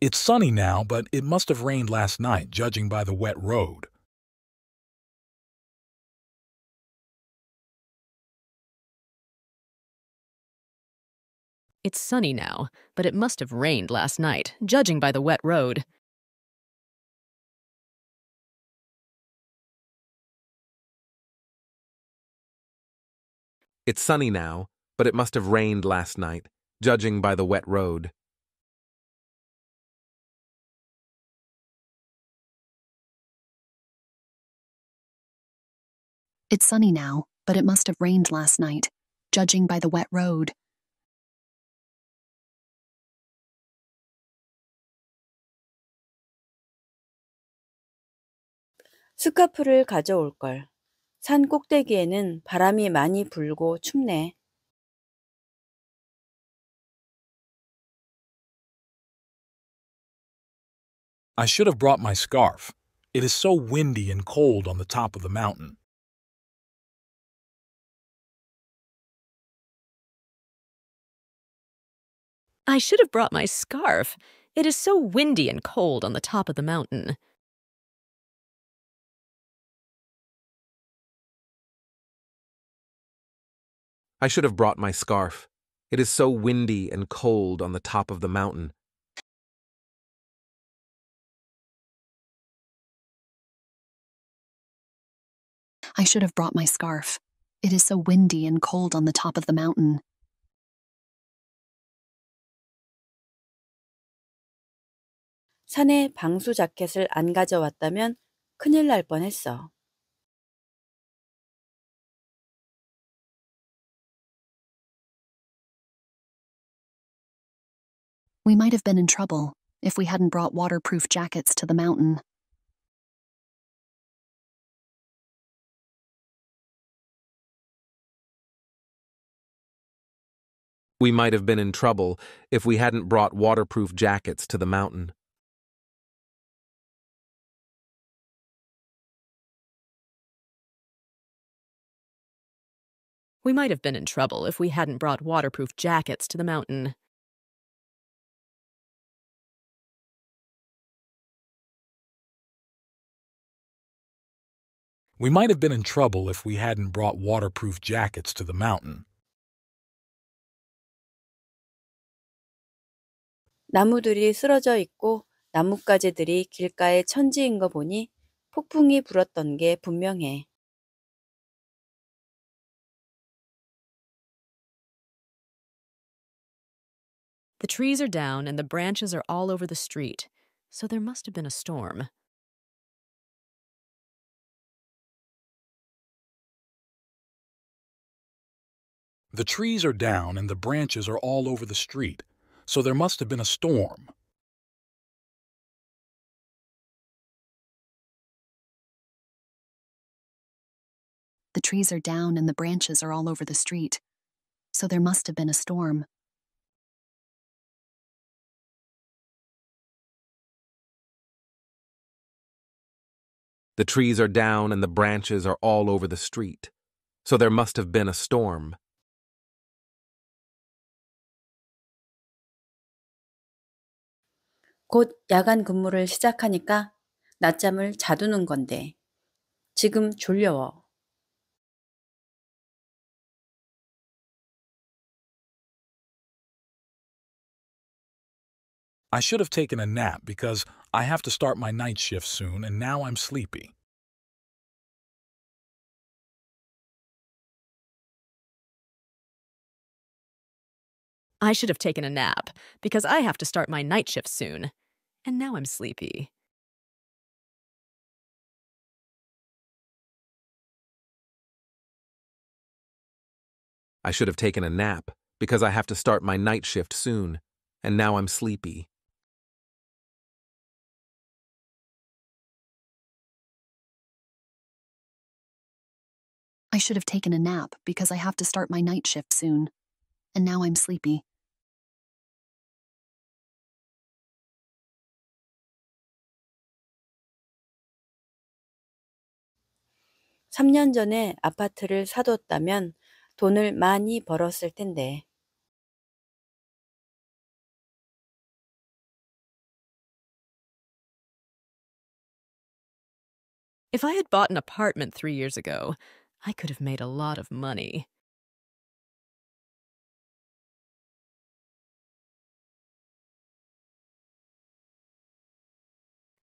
It's sunny now, but it must have rained last night, judging by the wet road. It's sunny now, but it must have rained last night, judging by the wet road. It's sunny now, but it must have rained last night, judging by the wet road. It's sunny now, but it must have rained last night, judging by the wet road. 스카프를 가져올 걸. 산 꼭대기에는 바람이 많이 불고 춥네. I should have brought my scarf. It is so windy and cold on the top of the mountain. I should have brought my scarf. It is so windy and cold on the top of the mountain. I should have brought my scarf. It is so windy and cold on the top of the mountain. I should have brought my scarf. It is so windy and cold on the top of the mountain. 산에 방수 자켓을 안 가져왔다면 큰일 날 뻔했어. We might have been in trouble if we hadn't brought waterproof jackets to the mountain. We might have been in trouble if we hadn't brought waterproof jackets to the mountain. We might have been in trouble if we hadn't brought waterproof jackets to the mountain. We might have been in trouble if we hadn't brought waterproof jackets to the mountain. The trees are down and the branches are all over the street, so there must have been a storm. The trees are down and the branches are all over the street, so there must have been a storm. The trees are down and the branches are all over the street, so there must have been a storm. The trees are down and the branches are all over the street, so there must have been a storm. 곧 야간 근무를 시작하니까 낮잠을 자두는 건데 지금 졸려워. I should have taken a nap because I have to start my night shift soon and now I'm sleepy. I should have taken a nap because I have to start my night shift soon and now I'm sleepy. I should have taken a nap because I have to start my night shift soon, and now I'm sleepy. I should have taken a nap because I have to start my night shift soon, and now I'm sleepy. 3년 전에 아파트를 사뒀다면 돈을 많이 벌었을 텐데. If I had bought an apartment three years ago, I could have made a lot of money.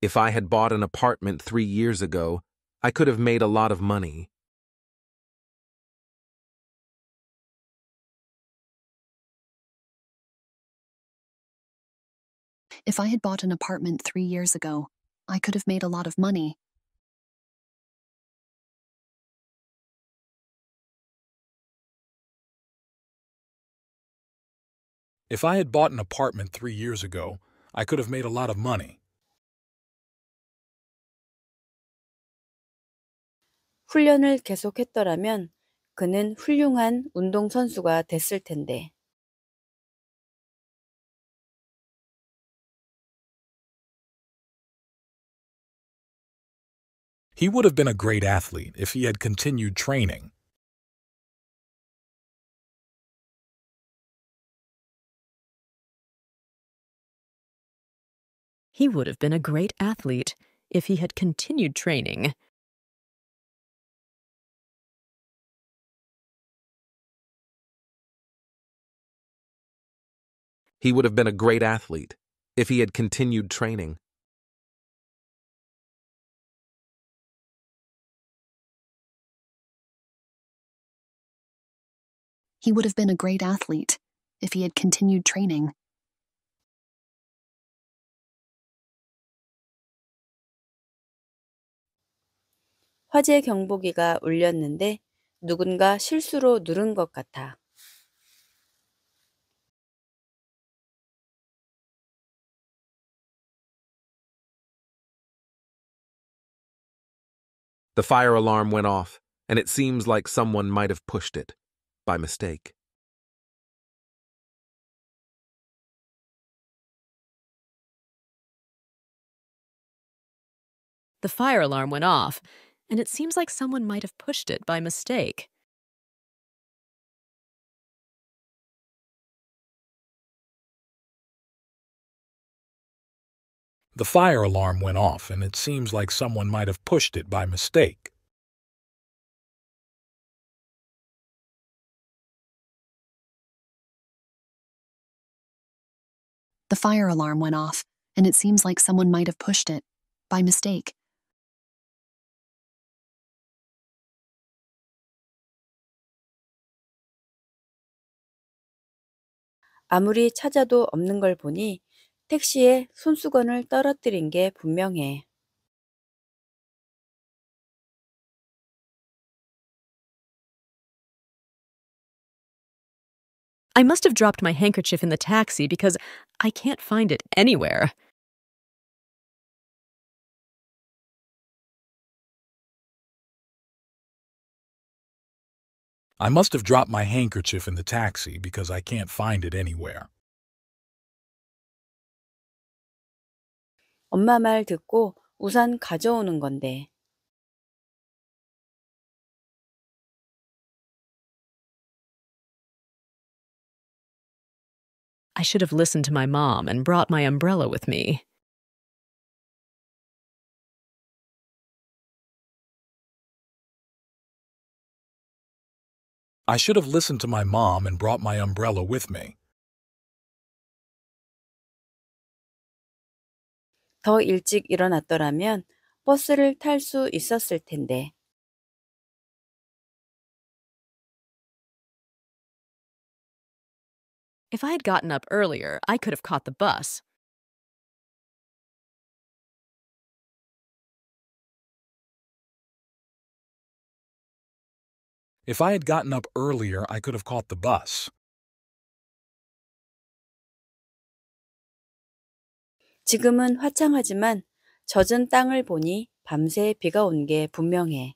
If I had bought an apartment three years ago, I could have made a lot of money. If I had bought an apartment three years ago, I could have made a lot of money. If I had bought an apartment three years ago, I could have made a lot of money. He would have been a great athlete if he had continued training. He would have been a great athlete if he had continued training. He would have been a great athlete if he had continued training. He would have been a great athlete if he had continued training. 화재 경보기가 울렸는데 누군가 실수로 누른 것 같아. The fire alarm went off, and it seems like someone might have pushed it by mistake. The fire alarm went off, and it seems like someone might have pushed it by mistake. The fire alarm went off, and it seems like someone might have pushed it by mistake. The fire alarm went off, and it seems like someone might have pushed it, by mistake. 아무리 찾아도 없는 걸 보니 택시에 손수건을 떨어뜨린 게 분명해. I must have dropped my handkerchief in the taxi because I can't find it anywhere. I must have dropped my handkerchief in the taxi because I can't find it anywhere. 엄마 말 듣고 우산 가져오는 건데. I should have listened to my mom and brought my umbrella with me. I should have listened to my mom and brought my umbrella with me. 더 일찍 일어났더라면 버스를 있었을 텐데. If I had gotten up earlier, I could have caught the bus. If I had gotten up earlier, I could have caught the bus. 지금은 화창하지만 젖은 땅을 보니 밤새 비가 분명해.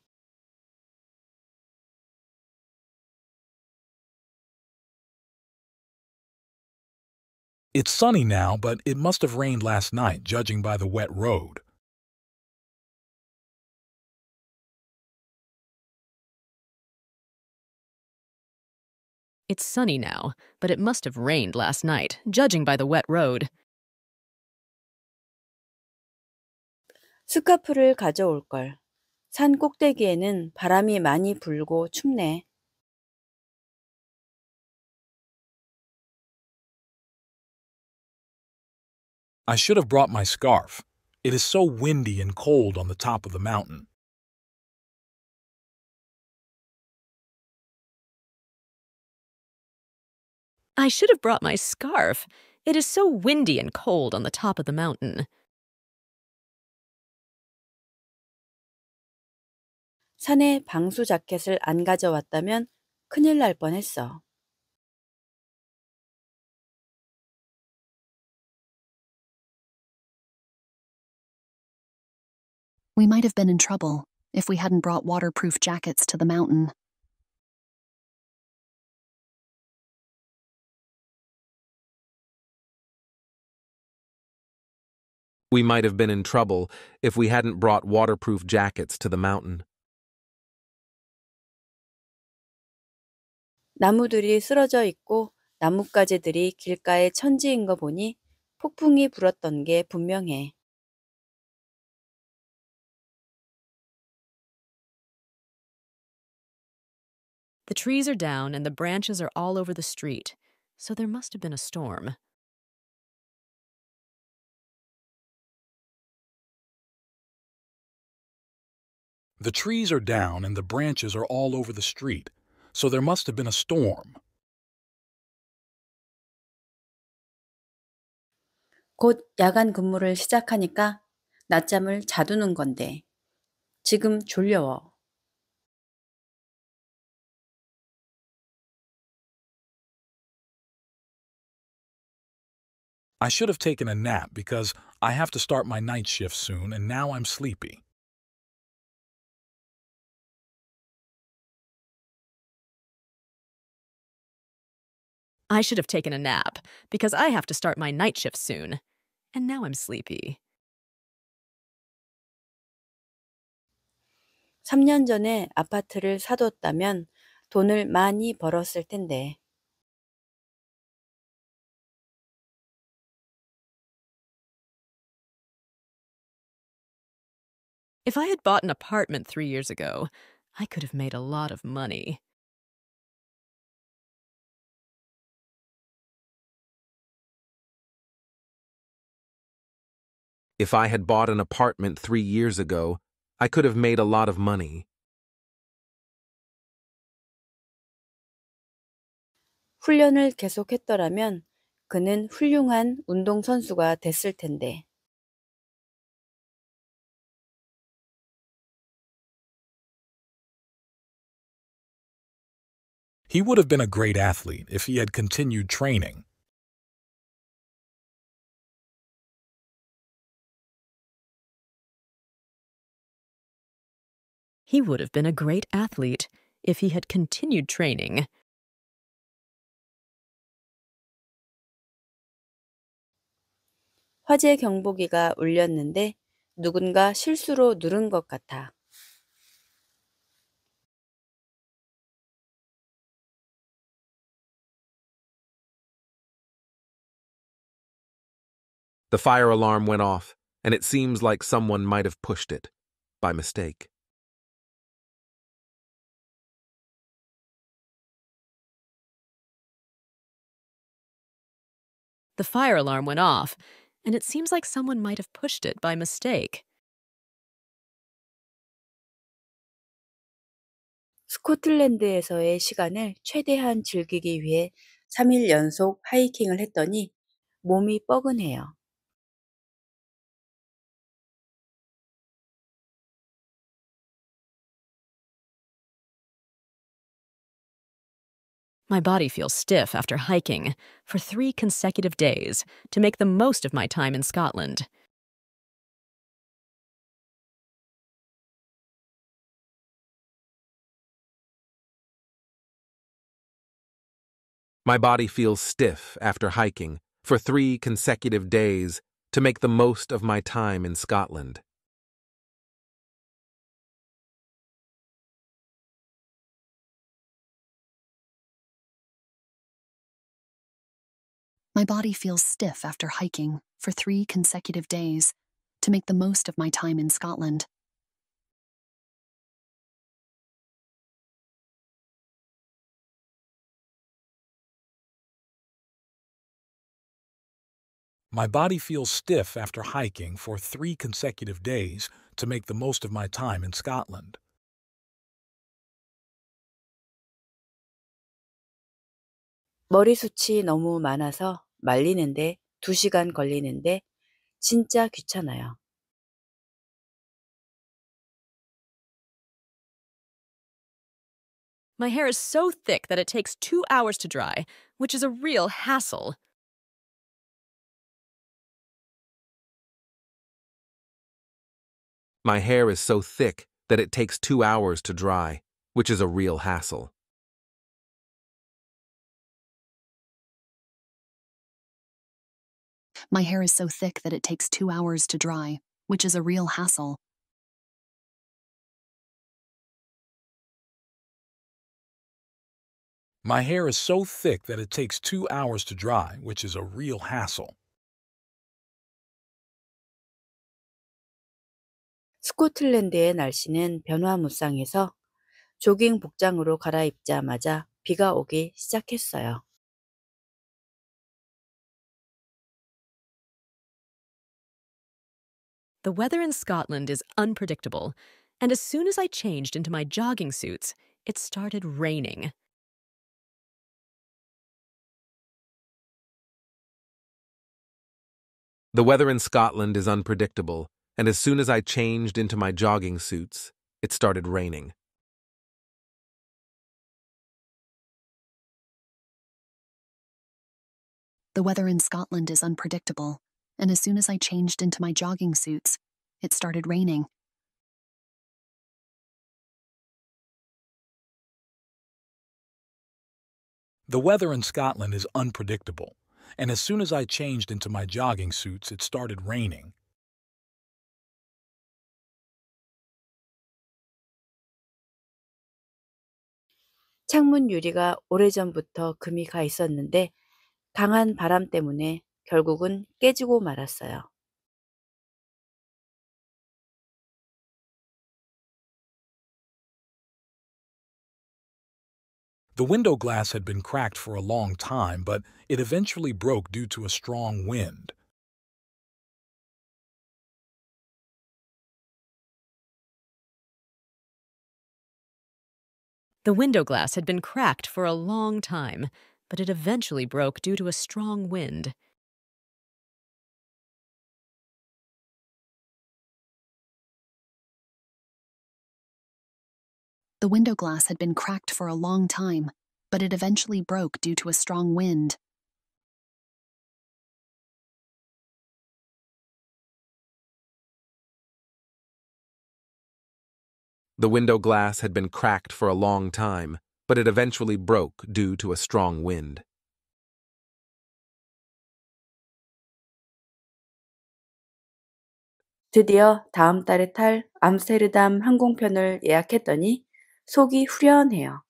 It's sunny now, but it must have rained last night, judging by the wet road. It's sunny now, but it must have rained last night, judging by the wet road. 스카프를 가져올 걸. 산 꼭대기에는 바람이 많이 불고 I should have brought my scarf. It is so windy and cold on the top of the mountain. I should have brought my scarf. It is so windy and cold on the top of the mountain. 산에 방수 자켓을 안 가져왔다면 큰일 날 뻔했어. We might have been in trouble if we hadn't brought waterproof jackets to the mountain. We might have been in trouble if we hadn't brought waterproof jackets to the mountain. 나무들이 쓰러져 있고 나뭇가지들이 길가에 천지인 거 보니 폭풍이 불었던 게 분명해. The trees are down and the branches are all over the street, so there must have been a storm. The trees are down and the branches are all over the street, so there must have been a storm. I should have taken a nap because I have to start my night shift soon and now I'm sleepy. I should have taken a nap, because I have to start my night shift soon. And now I'm sleepy. 3년 전에 아파트를 사뒀다면 돈을 많이 벌었을 텐데. If I had bought an apartment three years ago, I could have made a lot of money. If I had bought an apartment three years ago, I could have made a lot of money. He would have been a great athlete if he had continued training. he would have been a great athlete if he had continued training. The fire alarm went off, and it seems like someone might have pushed it by mistake. The fire alarm went off, and it seems like someone might have pushed it by mistake. Scotland에서의 시간을 최대한 즐기기 위해 3일 연속 하이킹을 했더니 몸이 뻐근해요. My body feels stiff after hiking for three consecutive days to make the most of my time in Scotland. My body feels stiff after hiking for three consecutive days to make the most of my time in Scotland. My body feels stiff after hiking for three consecutive days to make the most of my time in Scotland. My body feels stiff after hiking for three consecutive days to make the most of my time in Scotland. 머리숱이 너무 많아서 말리는데 2시간 걸리는데 진짜 귀찮아요. My hair is so thick that it takes two hours to dry, which is a real hassle. My hair is so thick that it takes two hours to dry, which is a real hassle. My hair is so thick that it takes two hours to dry, which is a real hassle. My hair is so thick that it takes two hours to dry, which is a real hassle. 스코틀랜드의 날씨는 변화무쌍해서 조깅 복장으로 갈아입자마자 비가 오기 시작했어요. The weather in Scotland is unpredictable, and as soon as I changed into my jogging suits, it started raining. The weather in Scotland is unpredictable, and as soon as I changed into my jogging suits, it started raining. The weather in Scotland is unpredictable, and as soon as I changed into my jogging suits, it started raining. The weather in Scotland is unpredictable, and as soon as I changed into my jogging suits, it started raining. 창문 유리가 오래전부터 금이 가 있었는데 강한 바람 때문에 결국은 깨지고 말았어요. The window glass had been cracked for a long time, but it eventually broke due to a strong wind. The window glass had been cracked for a long time, but it eventually broke due to a strong wind. The window glass had been cracked for a long time, but it eventually broke due to a strong wind. The window glass had been cracked for a long time, but it eventually broke due to a strong wind. 드디어 다음 달에 탈 암스테르담 항공편을 예약했더니 속이 후련해요.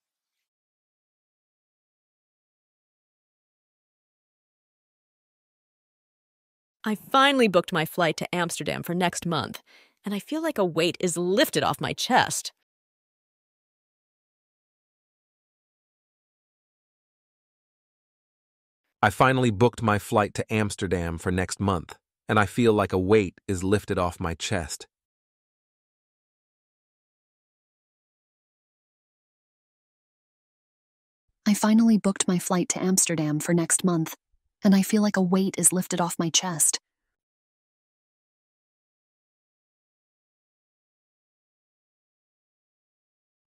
I finally booked my flight to Amsterdam for next month, and I feel like a weight is lifted off my chest. I finally booked my flight to Amsterdam for next month, and I feel like a weight is lifted off my chest. I finally booked my flight to Amsterdam for next month, and I feel like a weight is lifted off my chest.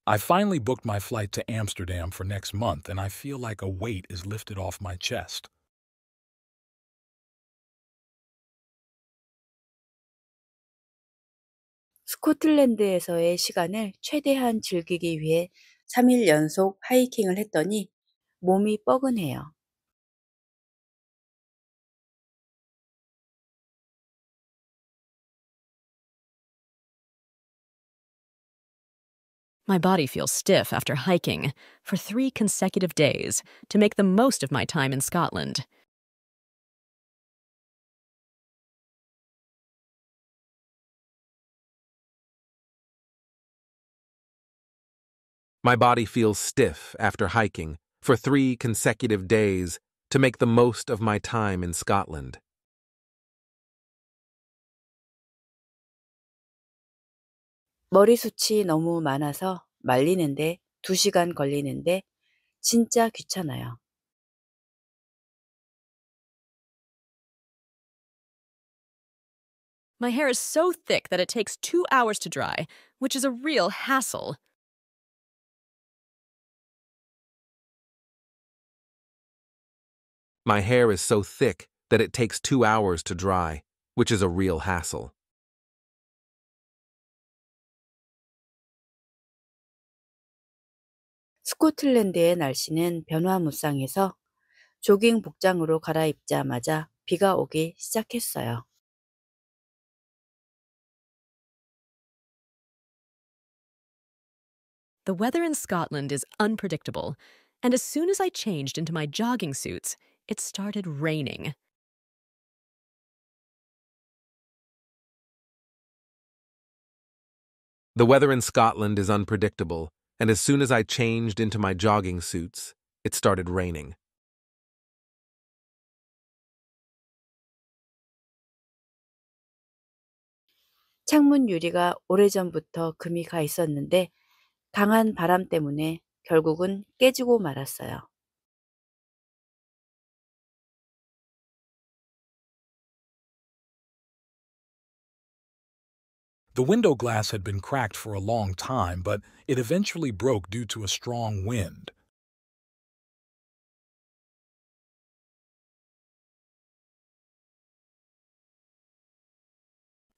I finally booked my flight to Amsterdam for next month, and I feel like a weight is lifted off my chest. Scotland에서의 시간을 최대한 즐기기 위해 3일 연속 하이킹을 했더니 몸이 뻐근해요. My body feels stiff after hiking for three consecutive days to make the most of my time in Scotland. My body feels stiff after hiking for three consecutive days to make the most of my time in Scotland. My hair is so thick that it takes two hours to dry, which is a real hassle. My hair is so thick that it takes two hours to dry, which is a real hassle. 스코틀랜드의 날씨는 변화무쌍해서 조깅 복장으로 갈아입자마자 비가 오기 시작했어요. The weather in Scotland is unpredictable, and as soon as I changed into my jogging suits, it started raining. The weather in Scotland is unpredictable, and as soon as I changed into my jogging suits, it started raining. 창문 유리가 오래전부터 금이 가 있었는데 강한 바람 때문에 결국은 깨지고 말았어요. The window glass had been cracked for a long time, but it eventually broke due to a strong wind.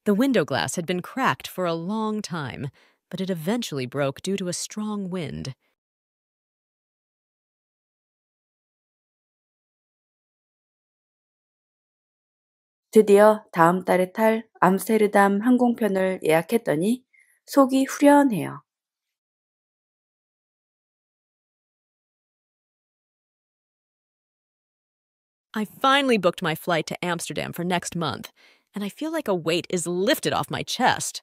The window glass had been cracked for a long time, but it eventually broke due to a strong wind. 드디어 다음 달에 탈 암스테르담 항공편을 예약했더니 속이 후련해요. I finally booked my flight to Amsterdam for next month, and I feel like a weight is lifted off my chest.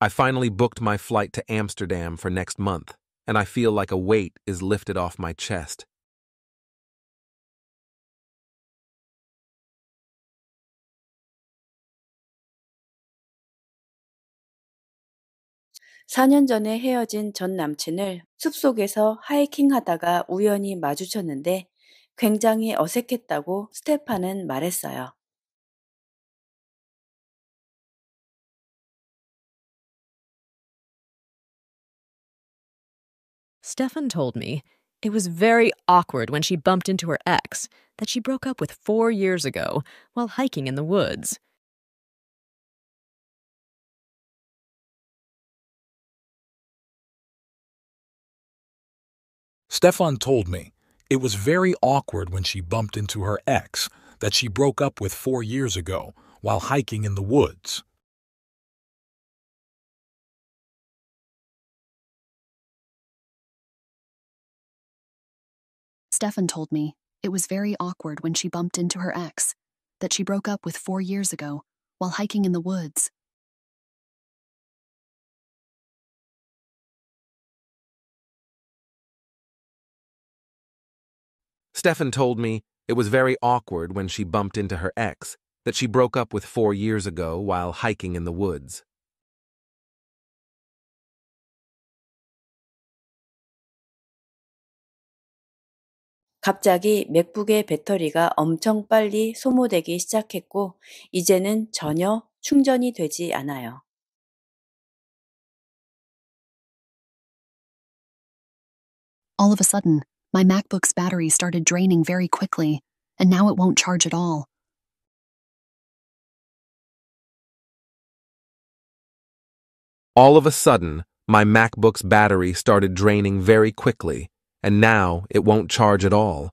I finally booked my flight to Amsterdam for next month, and I feel like a weight is lifted off my chest. (4년) 전에 헤어진 전 남친을 숲속에서 하이킹 하다가 우연히 마주쳤는데 굉장히 어색했다고 스테파는 말했어요. Stefan told me it was very awkward when she bumped into her ex that she broke up with four years ago while hiking in the woods. Stefan told me it was very awkward when she bumped into her ex that she broke up with four years ago while hiking in the woods. Stefan told me it was very awkward when she bumped into her ex, that she broke up with four years ago while hiking in the woods. Stefan told me it was very awkward when she bumped into her ex, that she broke up with four years ago while hiking in the woods. All of a sudden, my MacBook's battery started draining very quickly, and now it won't charge at all. All of a sudden, my MacBook's battery started draining very quickly, and now it won't charge at all.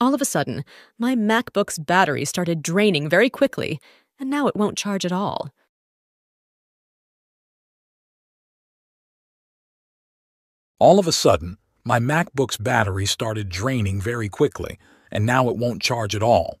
All of a sudden, my MacBook's battery started draining very quickly, and now it won't charge at all. All of a sudden, my MacBook's battery started draining very quickly, and now it won't charge at all.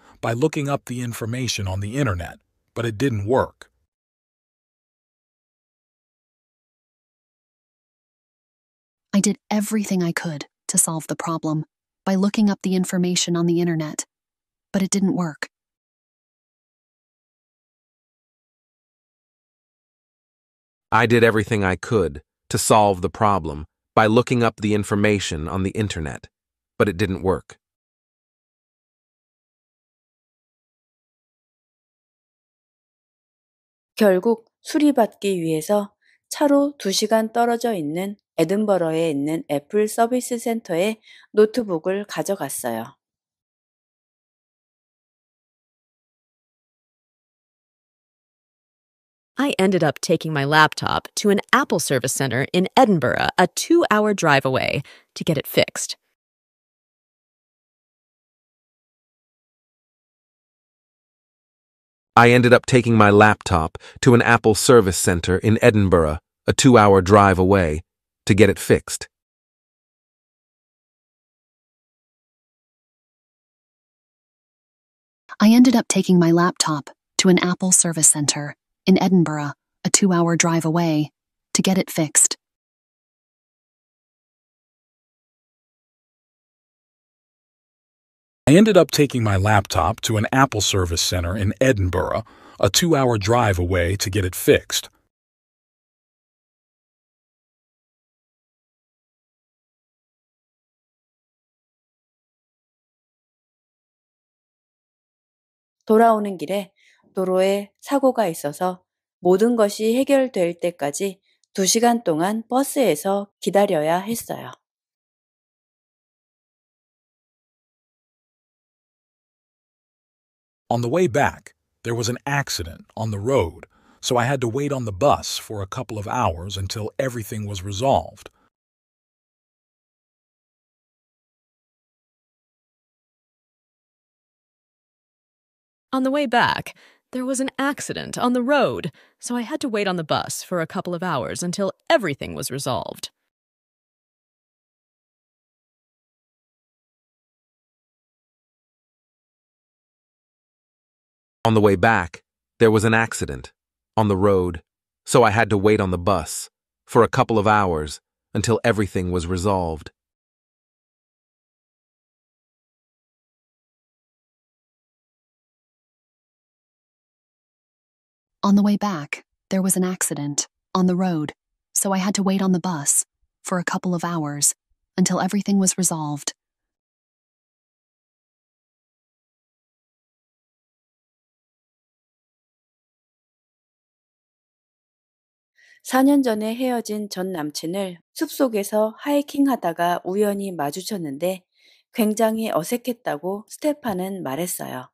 by looking up the information on the internet, but it didn't work. I did everything I could to solve the problem by looking up the information on the internet, but it didn't work. I did everything I could to solve the problem by looking up the information on the internet, but it didn't work. 결국 수리받기 위해서 차로 2시간 떨어져 있는 에든버러에 있는 애플 서비스 센터에 노트북을 가져갔어요. I ended up taking my laptop to an Apple service center in Edinburgh, a two hour drive away, to get it fixed. I ended up taking my laptop to an Apple service center in Edinburgh, a two-hour drive away, to get it fixed. I ended up taking my laptop to an Apple service center in Edinburgh, a two-hour drive away, to get it fixed. I ended up taking my laptop to an Apple service center in Edinburgh, a two hour drive away to get it fixed. 돌아오는 길에 도로에 사고가 있어서 모든 것이 해결될 때까지 동안 버스에서 기다려야 했어요. On the way back, there was an accident on the road, so I had to wait on the bus for a couple of hours until everything was resolved. On the way back, there was an accident on the road, so I had to wait on the bus for a couple of hours until everything was resolved. On the way back, there was an accident on the road, so I had to wait on the bus for a couple of hours until everything was resolved. On the way back, there was an accident on the road, so I had to wait on the bus for a couple of hours until everything was resolved. 4년 전에 헤어진 전 남친을 숲속에서 하이킹 하다가 우연히 마주쳤는데 굉장히 어색했다고 스테파는 말했어요.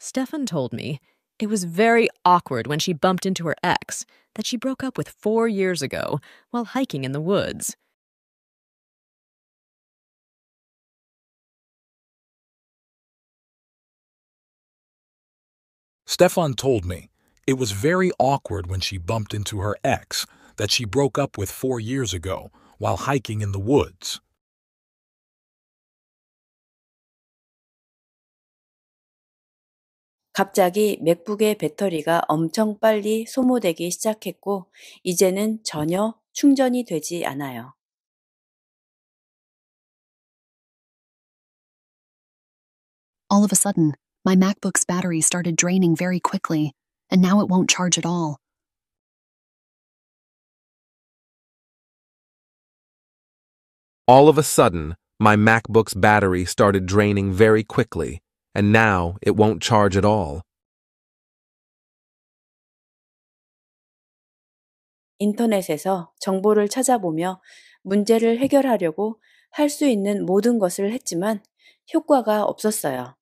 Stefan told me it was very awkward when she bumped into her ex that she broke up with four years ago while hiking in the woods. Stefan told me it was very awkward when she bumped into her ex that she broke up with four years ago while hiking in the woods. 갑자기 맥북의 배터리가 엄청 빨리 소모되기 시작했고 이제는 전혀 충전이 되지 않아요. All of a sudden, my MacBook's battery started draining very quickly, and now it won't charge at all. All of a sudden, my MacBook's battery started draining very quickly, and now it won't charge at all. Internet에서 정보를 찾아보며 문제를 해결하려고 할 수 있는 모든 것을 했지만 효과가 없었어요.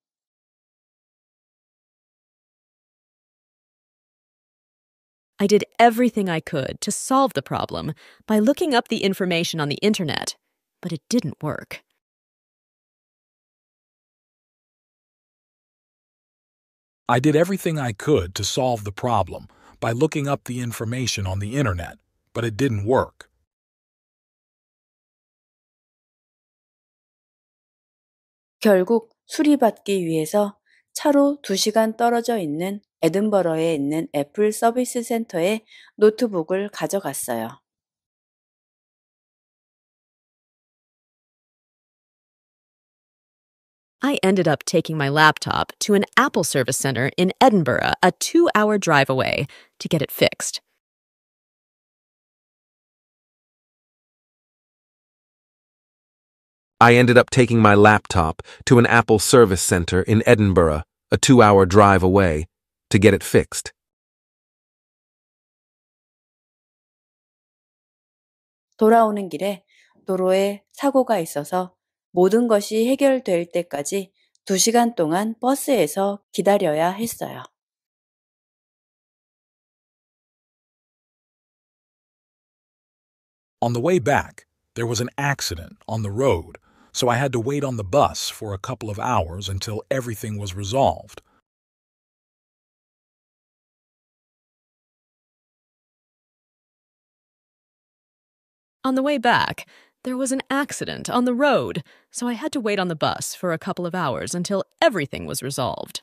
I did everything I could to solve the problem by looking up the information on the internet, but it didn't work. I did everything I could to solve the problem by looking up the information on the internet, but it didn't work. 결국 수리받기 위해서 차로 2시간 떨어져 있는 에든버러에 있는 애플 서비스 센터에 노트북을 가져갔어요. I ended up taking my laptop to an Apple service center in Edinburgh, a two hour drive away, to get it fixed. I ended up taking my laptop to an Apple service center in Edinburgh, a two hour drive away, to get it fixed. On the way back, there was an accident on the road, so I had to wait on the bus for a couple of hours until everything was resolved. On the way back, there was an accident on the road, so I had to wait on the bus for a couple of hours until everything was resolved.